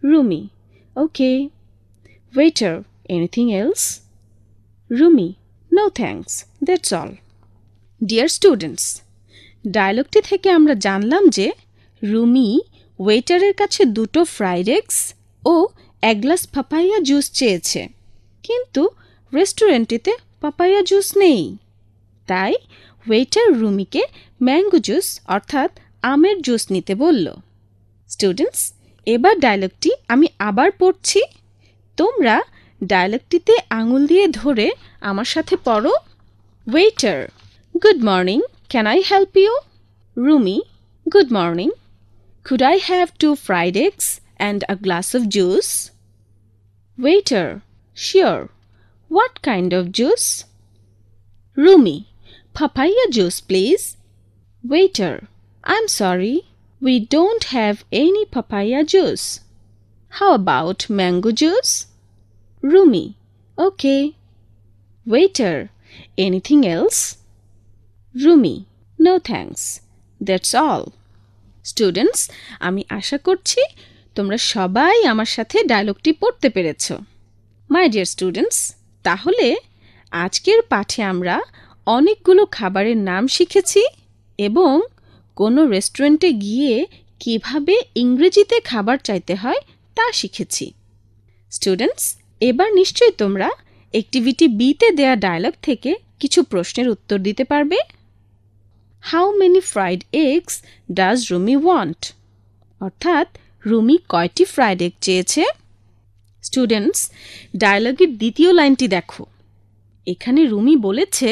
Rumi, okay. Waiter, anything else? Rumi, no thanks. That's all. Dear students, ডায়লগটি থেকে আমরা জানলাম যে রুমি ওয়েটারের কাছে দুটো fried eggs ও এক glass papaya juice চেয়েছে কিন্তু রেস্টুরেন্টটিতে পাপাইয়া জুস নেই তাই ওয়েটার রুমিকে ম্যাঙ্গো জুস অর্থাৎ আমের জুস নিতে বলল স্টুডেন্টস এবার ডায়লগটি আমি আবার পড়ছি তোমরা ডায়লগটিতে আঙুল দিয়ে ধরে আমার সাথে পড়ো waiter good morning can I help you Rumi good morning could I have two fried eggs and a glass of juice Waiter, sure. What kind of juice? Rumi, papaya juice, please. Waiter, I'm sorry. We don't have any papaya juice. How about mango juice? Rumi, okay. Waiter, anything else? Rumi, no thanks. That's all. Students আমি আশা করছি তোমরা সবাই আমার সাথে ডায়লগটি পড়তে পেরেছ মাই dear students তাহলে আজকের পাঠে আমরা অনেকগুলো খাবারের নাম শিখেছি এবং কোনো রেস্টুরেন্টে গিয়ে কিভাবে ইংরেজিতে খাবার চাইতে হয় তা শিখেছি স্টুডেন্টস এবার নিশ্চয়ই তোমরা অ্যাক্টিভিটি বিতে দেয়া ডায়লগ থেকে কিছু প্রশ্নের উত্তর দিতে পারবে how many fried eggs does Rumi want অর্থাৎ রুমি কয়টি ফ্রাইড এগ চেয়েছে স্টুডেন্টস ডায়লগের দ্বিতীয় লাইনটি দেখো এখানে রুমি বলেছে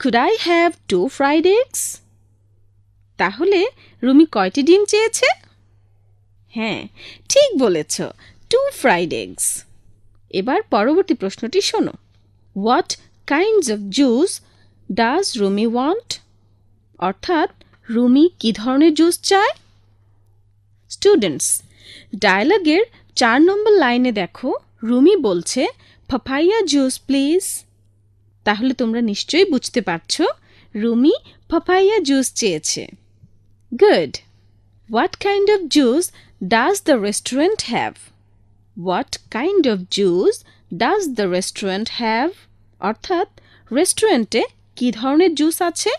could I have two fried eggs তাহলে রুমি কয়টি ডিম চেয়েছে হ্যাঁ ঠিক বলেছ টু ফ্রাইড এগস এবার পরবর্তী প্রশ্নটি শোনো what kinds of juice does Rumi want অর্থাৎ রুমি কী ধরনের জুস চায় স্টুডেন্টস ডায়ালগের চার নম্বর লাইনে দেখো রুমি বলছে ফাফাইয়া জুস প্লিজ তাহলে তোমরা নিশ্চয়ই বুঝতে পারছো রুমি ফাফাইয়া জুস চেয়েছে good what kind of juice does the restaurant have what kind of juice does the restaurant have অর্থাৎ রেস্টুরেন্টে কী ধরনের জুস আছে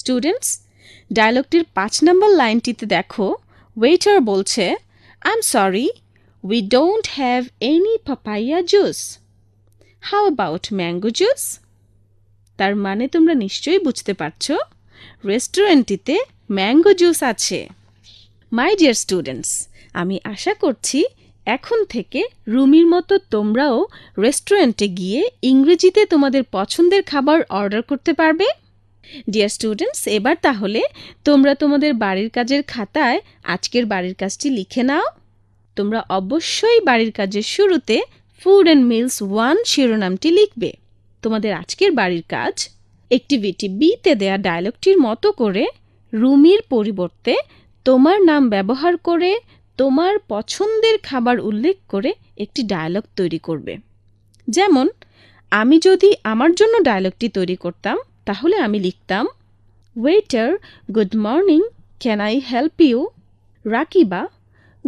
স্টুডেন্টস ডায়লগটির পাঁচ নম্বর লাইনটিতে দেখো ওয়েটার বলছে I am sorry we don't have any papaya juice how about mango juice তার মানে তোমরা নিশ্চয়ই বুঝতে পারছ রেস্টুরেন্টটিতে ম্যাঙ্গো জুস আছে মাই ডিয়ার স্টুডেন্টস আমি আশা করছি এখন থেকে রুমির মতো তোমরাও রেস্টুরেন্টে গিয়ে ইংরেজিতে তোমাদের পছন্দের খাবার অর্ডার করতে পারবে ডিয়ার স্টুডেন্টস এবার তাহলে তোমরা তোমাদের বাড়ির কাজের খাতায় আজকের বাড়ির কাজটি লিখে নাও তোমরা অবশ্যই বাড়ির কাজের শুরুতে ফুড অ্যান্ড মিলস ওয়ান শিরোনামটি লিখবে তোমাদের আজকের বাড়ির কাজ অ্যাক্টিভিটি বিতে দেয়া ডায়লগটির মতো করে রুমির পরিবর্তে তোমার নাম ব্যবহার করে তোমার পছন্দের খাবার উল্লেখ করে একটি ডায়লগ তৈরি করবে যেমন আমি যদি আমার জন্য ডায়লগটি তৈরি করতাম তাহলে আমি লিখতাম waiter good morning can I help you Rakiba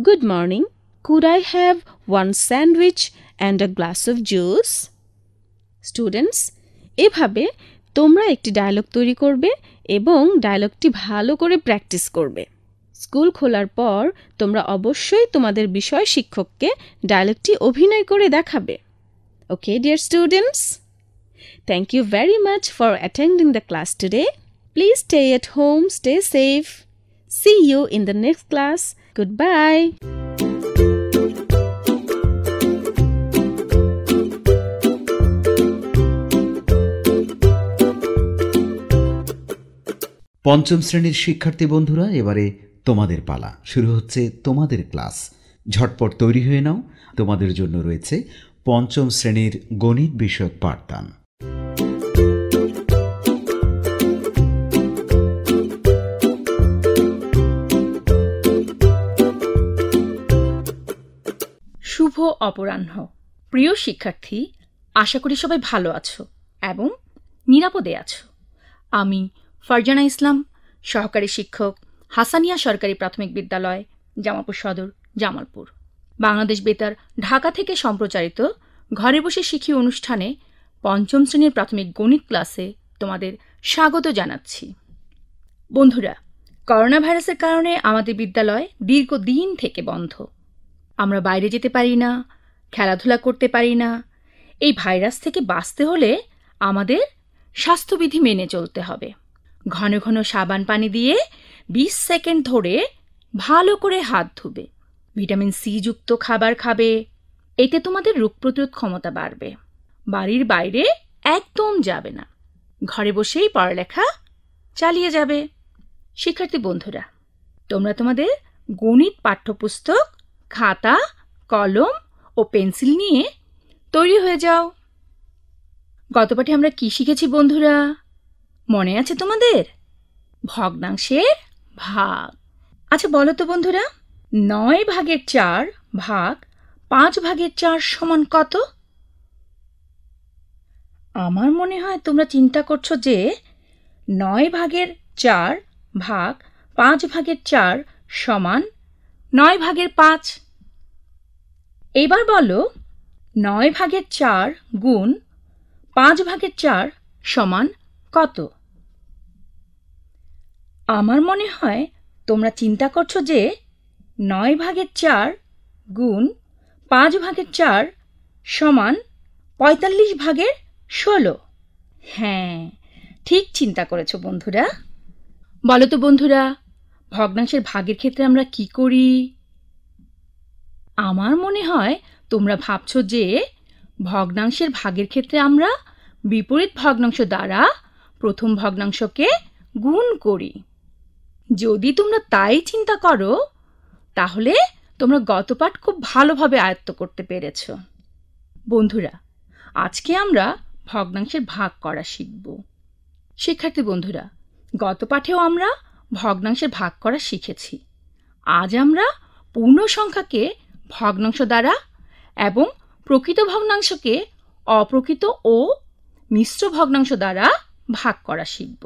good morning could I have one sandwich and a glass of juice students এভাবে তোমরা একটি ডায়লগ তৈরি করবে এবং ডায়লগটি ভালো করে প্র্যাকটিস করবে স্কুল খোলার পর তোমরা অবশ্যই তোমাদের বিষয় শিক্ষককে ডায়লগটি অভিনয় করে দেখাবে okay dear students Thank you very much for attending the class today. Please stay at home, stay safe. See you in the next class. Goodbye. পঞ্চম শ্রেণীর শিক্ষার্থী বন্ধুরা এবারে তোমাদের পালা শুরু হচ্ছে তোমাদের ক্লাস ঝটপট তৈরি হয়ে নাও তোমাদের জন্য রয়েছে পঞ্চম শ্রেণীর গণিত বিষয়ক পাঠদান শুভ অপরাহ্ন প্রিয় শিক্ষার্থী আশা করি সবাই ভালো আছো এবং নিরাপদে আছো আমি ফারজানা ইসলাম সহকারী শিক্ষক হাসানিয়া সরকারি প্রাথমিক বিদ্যালয় জামালপুর সদর জামালপুর বাংলাদেশ বেতার ঢাকা থেকে সম্প্রচারিত ঘরে বসে শিখি অনুষ্ঠানে পঞ্চম শ্রেণীর প্রাথমিক গণিত ক্লাসে তোমাদের স্বাগত জানাচ্ছি বন্ধুরা করোনা ভাইরাসের কারণে আমাদের বিদ্যালয় দীর্ঘদিন থেকে বন্ধ আমরা বাইরে যেতে পারি না খেলাধুলা করতে পারি না এই ভাইরাস থেকে বাঁচতে হলে আমাদের স্বাস্থ্যবিধি মেনে চলতে হবে ঘন ঘন সাবান পানি দিয়ে ২০ সেকেন্ড ধরে ভালো করে হাত ধুবে ভিটামিন সি যুক্ত খাবার খাবে এতে তোমাদের রোগ প্রতিরোধ ক্ষমতা বাড়বে বাড়ির বাইরে একদম যাবে না ঘরে বসেই পড়ালেখা চালিয়ে যাবে শিক্ষার্থী বন্ধুরা তোমরা তোমাদের গণিত পাঠ্যপুস্তক খাতা কলম ও পেন্সিল নিয়ে তৈরি হয়ে যাও গত পাঠে আমরা কি শিখেছি বন্ধুরা মনে আছে তোমাদের ভগ্নাংশের ভাগ আচ্ছা বলো তো বন্ধুরা নয় ভাগের চার ভাগ পাঁচ ভাগের চার সমান কত আমার মনে হয় তোমরা চিন্তা করছো যে নয় ভাগের চার ভাগ পাঁচ ভাগের চার সমান নয় ভাগের পাঁচ এবার বলো নয় ভাগের চার গুণ পাঁচ ভাগের চার সমান কত আমার মনে হয় তোমরা চিন্তা করছো যে নয় ভাগের চার গুণ পাঁচ ভাগের চার সমান পঁয়তাল্লিশ ভাগের ষোলো হ্যাঁ ঠিক চিন্তা করেছ বন্ধুরা বলো তো বন্ধুরা ভগ্নাংশের ভাগের ক্ষেত্রে আমরা কি করি আমার মনে হয় তোমরা ভাবছো যে ভগ্নাংশের ভাগের ক্ষেত্রে আমরা বিপরীত ভগ্নাংশ দ্বারা প্রথম ভগ্নাংশকে গুণ করি যদি তোমরা তাই চিন্তা করো তাহলে তোমরা গত পাঠ খুব ভালোভাবে আয়ত্ত করতে পেরেছ বন্ধুরা আজকে আমরা ভগ্নাংশের ভাগ করা শিখব শিক্ষার্থী বন্ধুরা গত পাঠেও আমরা ভগ্নাংশের ভাগ করা শিখেছি আজ আমরা পূর্ণ সংখ্যাকে ভগ্নাংশ দ্বারা এবং প্রকৃত ভগ্নাংশকে অপ্রকৃত ও মিশ্র ভগ্নাংশ দ্বারা ভাগ করা শিখব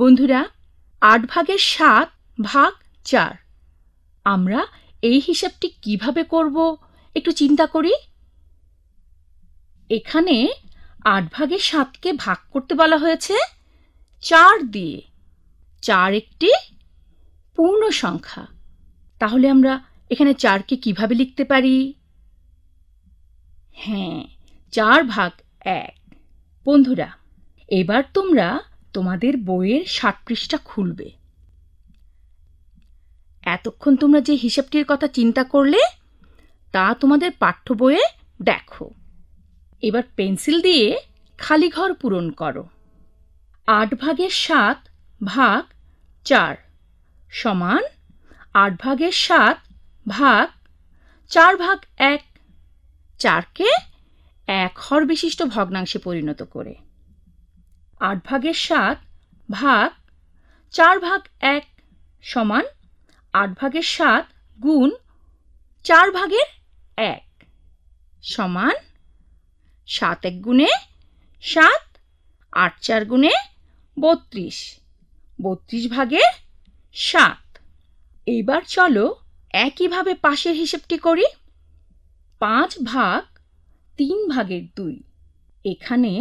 বন্ধুরা আট ভাগের সাত ভাগ চার আমরা এই হিসাবটি কিভাবে করব একটু চিন্তা করি এখানে আট ভাগে সাতকে ভাগ করতে বলা হয়েছে চার দিয়ে চার একটি পূর্ণ সংখ্যা তাহলে আমরা এখানে চারকে কিভাবে লিখতে পারি হ্যাঁ চার ভাগ এক বন্ধুরা এবার তোমরা তোমাদের বইয়ের ষাট পৃষ্ঠা খুলবে এতক্ষণ তোমরা যে হিসাবটির কথা চিন্তা করলে তা তোমাদের পাঠ্য বইয়ে দেখো এবার পেন্সিল দিয়ে খালি ঘর পূরণ করো আট ভাগের সাত ভাগ চার সমান আট ভাগের সাত ভাগ চার ভাগ এক চারকে এক হর বিশিষ্ট ভগ্নাংশে পরিণত করে আট ভাগের সাত ভাগ চার ভাগ এক সমান আট ভাগের সাত গুণ চার ভাগের এক সমান সাত এক গুণে সাত আট চার গুণে বত্রিশ বত্রিশ ভাগে সাত এইবার চলো একইভাবে পাশের হিসেবটি করি পাঁচ ভাগ তিন ভাগের দুই এখানে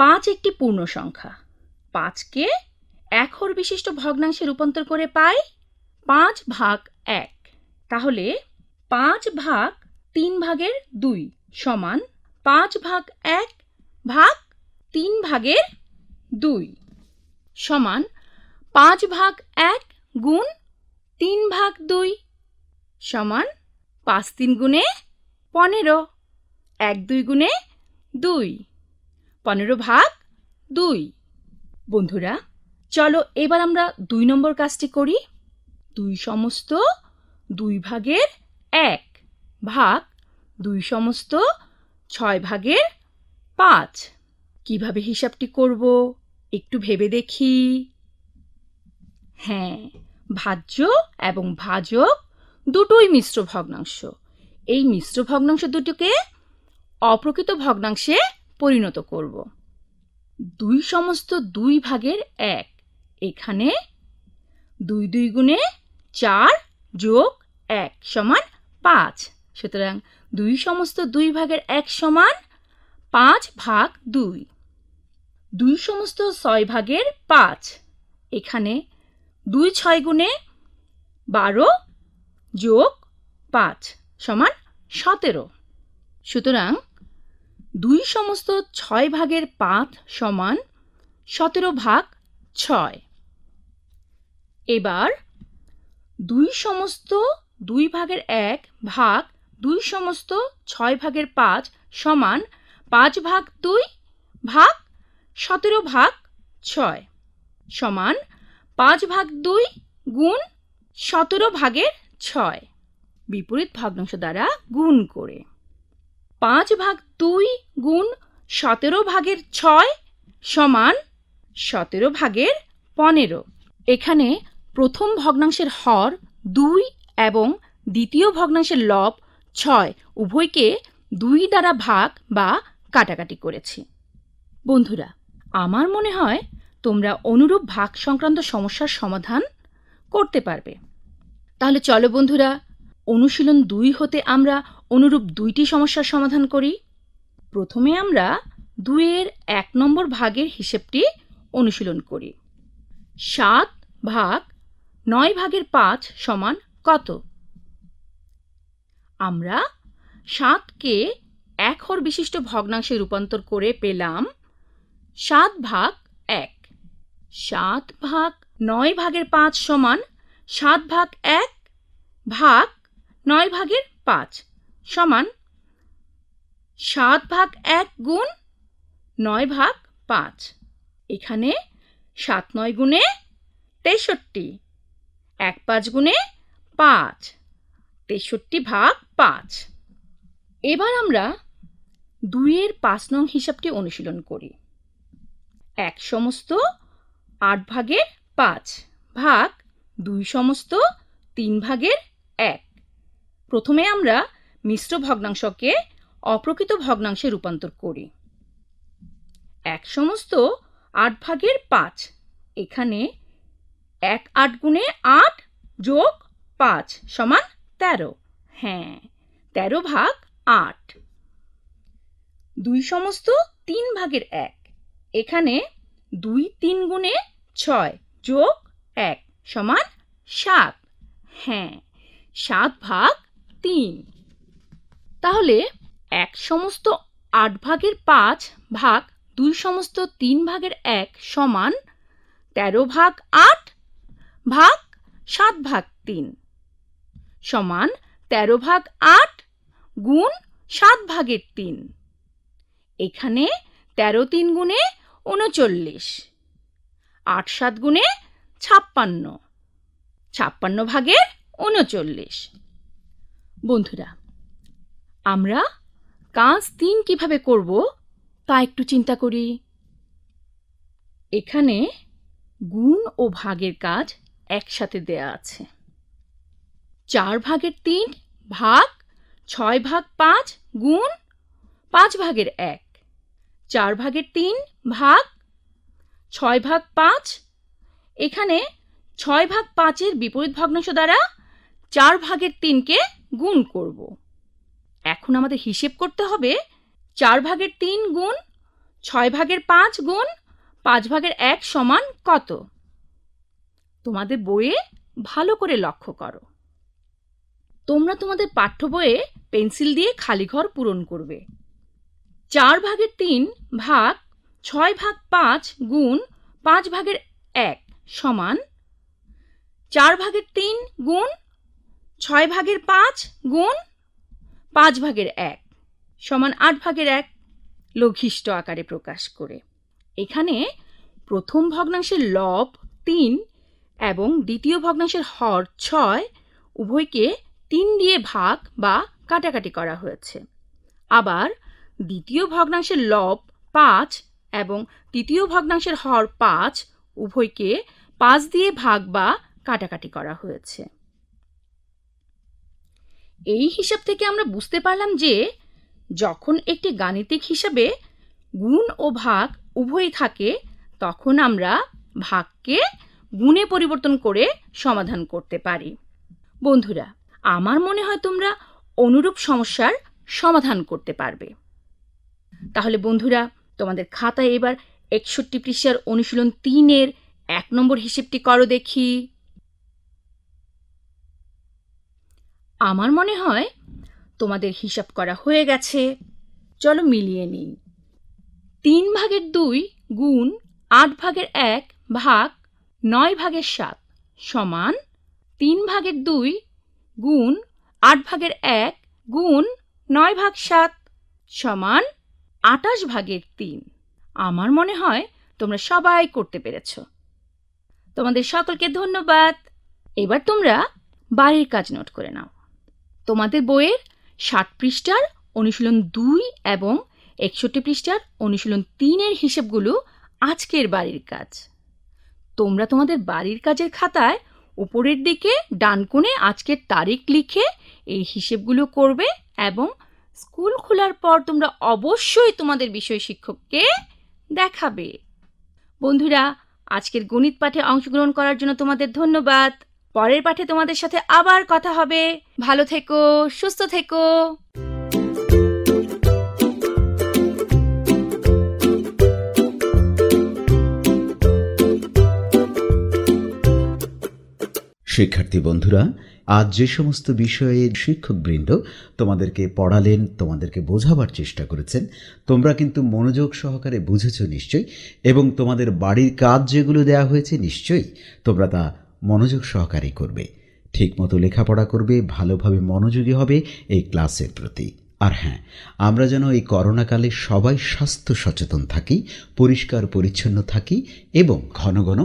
পাঁচ একটি পূর্ণ সংখ্যা পাঁচকে একর বিশিষ্ট ভগ্নাংশে রূপান্তর করে পাই পাঁচ ভাগ এক তাহলে পাঁচ ভাগ তিন ভাগের দুই সমান পাঁচ ভাগ এক ভাগ তিন ভাগের দুই সমান পাঁচ ভাগ এক গুণ তিন ভাগ দুই সমান পাঁচ তিন গুণে পনেরো এক দুই গুণে দুই পনেরো ভাগ দুই বন্ধুরা চলো এবার আমরা দুই নম্বর কাজটি করি দুই সমস্ত দুই ভাগের এক ভাগ দুই সমস্ত ছয় ভাগের পাঁচ কিভাবে হিসাবটি করব একটু ভেবে দেখি হ্যাঁ ভাজ্য এবং ভাজক দুটোই মিশ্র ভগ্নাংশ এই মিশ্র ভগ্নাংশ দুটোকে অপ্রকৃত ভগ্নাংশে পরিণত করব দুই সমস্ত দুই ভাগের এক এখানে দুই দুই গুণে চার যোগ এক সমান পাঁচ সুতরাং দুই সমস্ত দুই ভাগের এক সমান পাঁচ ভাগ দুই দুই সমস্ত ছয় ভাগের পাঁচ এখানে দুই ছয় গুণে বারো যোগ পাঁচ সমান সতেরো সুতরাং দুই সমস্ত ছয় ভাগের পাঁচ সমান সতেরো ভাগ ছয় এবার দুই সমস্ত দুই ভাগের এক ভাগ দুই সমস্ত ছয় ভাগের পাঁচ সমান পাঁচ ভাগ দুই ভাগ সতেরো ভাগ ছয় সমান পাঁচ ভাগ দুই গুণ সতেরো ভাগের ছয় বিপরীত ভগ্নাংশ দ্বারা গুণ করে পাঁচ ভাগ দুই গুণ সতেরো ভাগের ছয় সমান সতেরো ভাগের পনেরো এখানে প্রথম ভগ্নাংশের হর দুই এবং দ্বিতীয় ভগ্নাংশের লব ছয় উভয়কে দুই দ্বারা ভাগ বা কাটাকাটি করেছি বন্ধুরা আমার মনে হয় তোমরা অনুরূপ ভাগ সংক্রান্ত সমস্যার সমাধান করতে পারবে তাহলে চলো বন্ধুরা অনুশীলন দুই হতে আমরা অনুরূপ দুইটি সমস্যার সমাধান করি প্রথমে আমরা দুইয়ের এক নম্বর ভাগের হিসেবটি অনুশীলন করি সাত ভাগ নয় ভাগের পাঁচ সমান কত আমরা সাতকে এক হর বিশিষ্ট ভগ্নাংশে রূপান্তর করে পেলাম সাত ভাগ এক সাত ভাগ নয় ভাগের পাঁচ সমান সাত ভাগ এক ভাগ নয় ভাগের পাঁচ সমান সাত ভাগ এক গুণ নয় ভাগ পাঁচ এখানে সাত নয় গুণে তেষট্টি এক পাঁচ গুণে পাঁচ তেষট্টি ভাগ পাঁচ এবার আমরা দুইয়ের পাঁচ নং হিসাবটি অনুশীলন করি এক সমস্ত আট ভাগের পাঁচ ভাগ দুই সমস্ত তিন ভাগের এক প্রথমে আমরা মিশ্র ভগ্নাংশকে অপ্রকৃত ভগ্নাংশে রূপান্তর করি এক সমস্ত আট ভাগের পাঁচ এখানে এক আট গুণে আট যোগ পাঁচ সমান তেরো হ্যাঁ তেরো ভাগ আট দুই সমস্ত তিন ভাগের এক এখানে দুই তিন গুণে ছয় যোগ এক সমান সাত হ্যাঁ সাত ভাগ তিন তাহলে এক সমস্ত আট ভাগের পাঁচ ভাগ দুই সমস্ত তিন ভাগের এক সমান তেরো ভাগ আট ভাগ সাত ভাগ তিন সমান তেরো ভাগ আট গুণ সাত ভাগের তিন এখানে তেরো তিন গুণে উনচল্লিশ আট সাত গুণে ছাপ্পান্ন ছাপ্পান্ন ভাগের উনচল্লিশ বন্ধুরা আমরা কাজ তিন কিভাবে করব তা একটু চিন্তা করি এখানে গুণ ও ভাগের কাজ একসাথে দেয়া আছে চার ভাগের তিন ভাগ ছয় ভাগ পাঁচ গুণ পাঁচ ভাগের এক চার ভাগের তিন ভাগ ছয় ভাগ পাঁচ এখানে ছয় ভাগ পাঁচের বিপরীত ভগ্নাংশ দ্বারা চার ভাগের তিনকে গুণ করব এখন আমাদের হিসেব করতে হবে চার ভাগের তিন গুণ ছয় ভাগের পাঁচ গুণ পাঁচ ভাগের এক সমান কত তোমাদের বইয়ে ভালো করে লক্ষ্য করো তোমরা তোমাদের পাঠ্য বইয়ে পেন্সিল দিয়ে খালি ঘর পূরণ করবে চার ভাগের তিন ভাগ ছয় ভাগ পাঁচ গুণ পাঁচ ভাগের এক সমান চার ভাগের তিন গুণ ছয় ভাগের পাঁচ গুণ পাঁচ ভাগের এক সমান আট ভাগের এক লঘিষ্ঠ আকারে প্রকাশ করে এখানে প্রথম ভগ্নাংশের লব তিন এবং দ্বিতীয় ভগ্নাংশের হর ছয় উভয়কে তিন দিয়ে ভাগ বা কাটাকাটি করা হয়েছে আবার দ্বিতীয় ভগ্নাংশের লব পাঁচ এবং তৃতীয় ভগ্নাংশের হর পাঁচ উভয়কে পাঁচ দিয়ে ভাগ বা কাটাকাটি করা হয়েছে এই হিসাব থেকে আমরা বুঝতে পারলাম যে যখন একটি গাণিতিক হিসাবে গুণ ও ভাগ উভয়ই থাকে তখন আমরা ভাগকে গুণে পরিবর্তন করে সমাধান করতে পারি বন্ধুরা আমার মনে হয় তোমরা অনুরূপ সমস্যার সমাধান করতে পারবে তাহলে বন্ধুরা তোমাদের খাতায় এবার একষট্টি পৃষ্ঠার অনুশীলন তিনের এক নম্বর হিসেবটি করো দেখি আমার মনে হয় তোমাদের হিসাব করা হয়ে গেছে চলো মিলিয়ে নিই তিন ভাগের দুই গুণ আট ভাগের এক ভাগ নয় ভাগের সাত সমান তিন ভাগের দুই গুণ আট ভাগের এক গুণ নয় ভাগ সাত সমান আটাশ ভাগের তিন আমার মনে হয় তোমরা সবাই করতে পেরেছ তোমাদের সকলকে ধন্যবাদ এবার তোমরা বাড়ির কাজ নোট করে নাও তোমাদের বইয়ের ষাট পৃষ্ঠার অনুশীলন দুই এবং একষট্টি পৃষ্ঠার অনুশীলন তিনের হিসেবগুলো আজকের বাড়ির কাজ তোমরা তোমাদের বাড়ির কাজের খাতায় উপরের দিকে ডান কোণে আজকের তারিখ লিখে এই হিসেবগুলো করবে এবং স্কুল খোলার পর তোমরা অবশ্যই তোমাদের বিষয় শিক্ষককে দেখাবে বন্ধুরা আজকের গণিত পাঠে অংশগ্রহণ করার জন্য তোমাদের ধন্যবাদ পরের পাঠে তোমাদের সাথে আবার কথা হবে ভালো থেকো সুস্থ থেকো শিক্ষার্থী বন্ধুরা আজ যে সমস্ত বিষয়ে শিক্ষকবৃন্দ তোমাদেরকে পড়ালেন তোমাদেরকে বোঝাবার চেষ্টা করেছেন তোমরা কিন্তু মনোযোগ সহকারে বুঝেছ নিশ্চয়ই এবং তোমাদের বাড়ির কাজ যেগুলো দেয়া হয়েছে নিশ্চয়ই তোমরা তা মনোযোগ সহকারে করবে ঠিকমতো লেখাপড়া করবে ভালোভাবে মনোযোগী হবে এই ক্লাসের প্রতি আর হ্যাঁ আমরা যেন এই করোনাকালে সবাই স্বাস্থ্য সচেতন থাকি পরিষ্কার পরিচ্ছন্ন থাকি এবং ঘন ঘন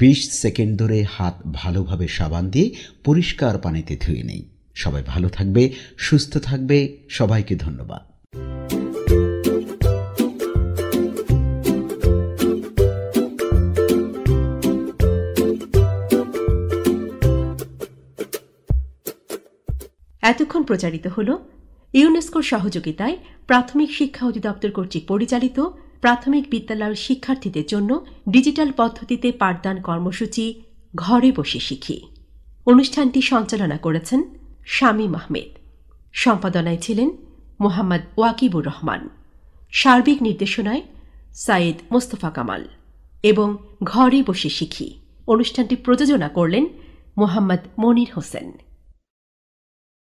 বিশ সেকেন্ড ধরে হাত ভালোভাবে সাবান দিয়ে পরিষ্কার পানিতে ধুয়ে নেই সবাই ভালো থাকবে সুস্থ থাকবে সবাইকে ধন্যবাদ এতক্ষণ প্রচারিত হলো ইউনেস্কোর সহযোগিতায় প্রাথমিক শিক্ষা অধিদপ্তর কর্তৃক পরিচালিত প্রাথমিক বিদ্যালয়ের শিক্ষার্থীদের জন্য ডিজিটাল পদ্ধতিতে পাঠদান কর্মসূচি ঘরে বসে শিখি অনুষ্ঠানটি সঞ্চালনা করেছেন শামীম আহমেদ সম্পাদনায় ছিলেন মোহাম্মদ ওয়াকিবুর রহমান সার্বিক নির্দেশনায় সাইদ মোস্তফা কামাল এবং ঘরে বসে শিখি অনুষ্ঠানটি প্রযোজনা করলেন মোহাম্মদ মনির হোসেন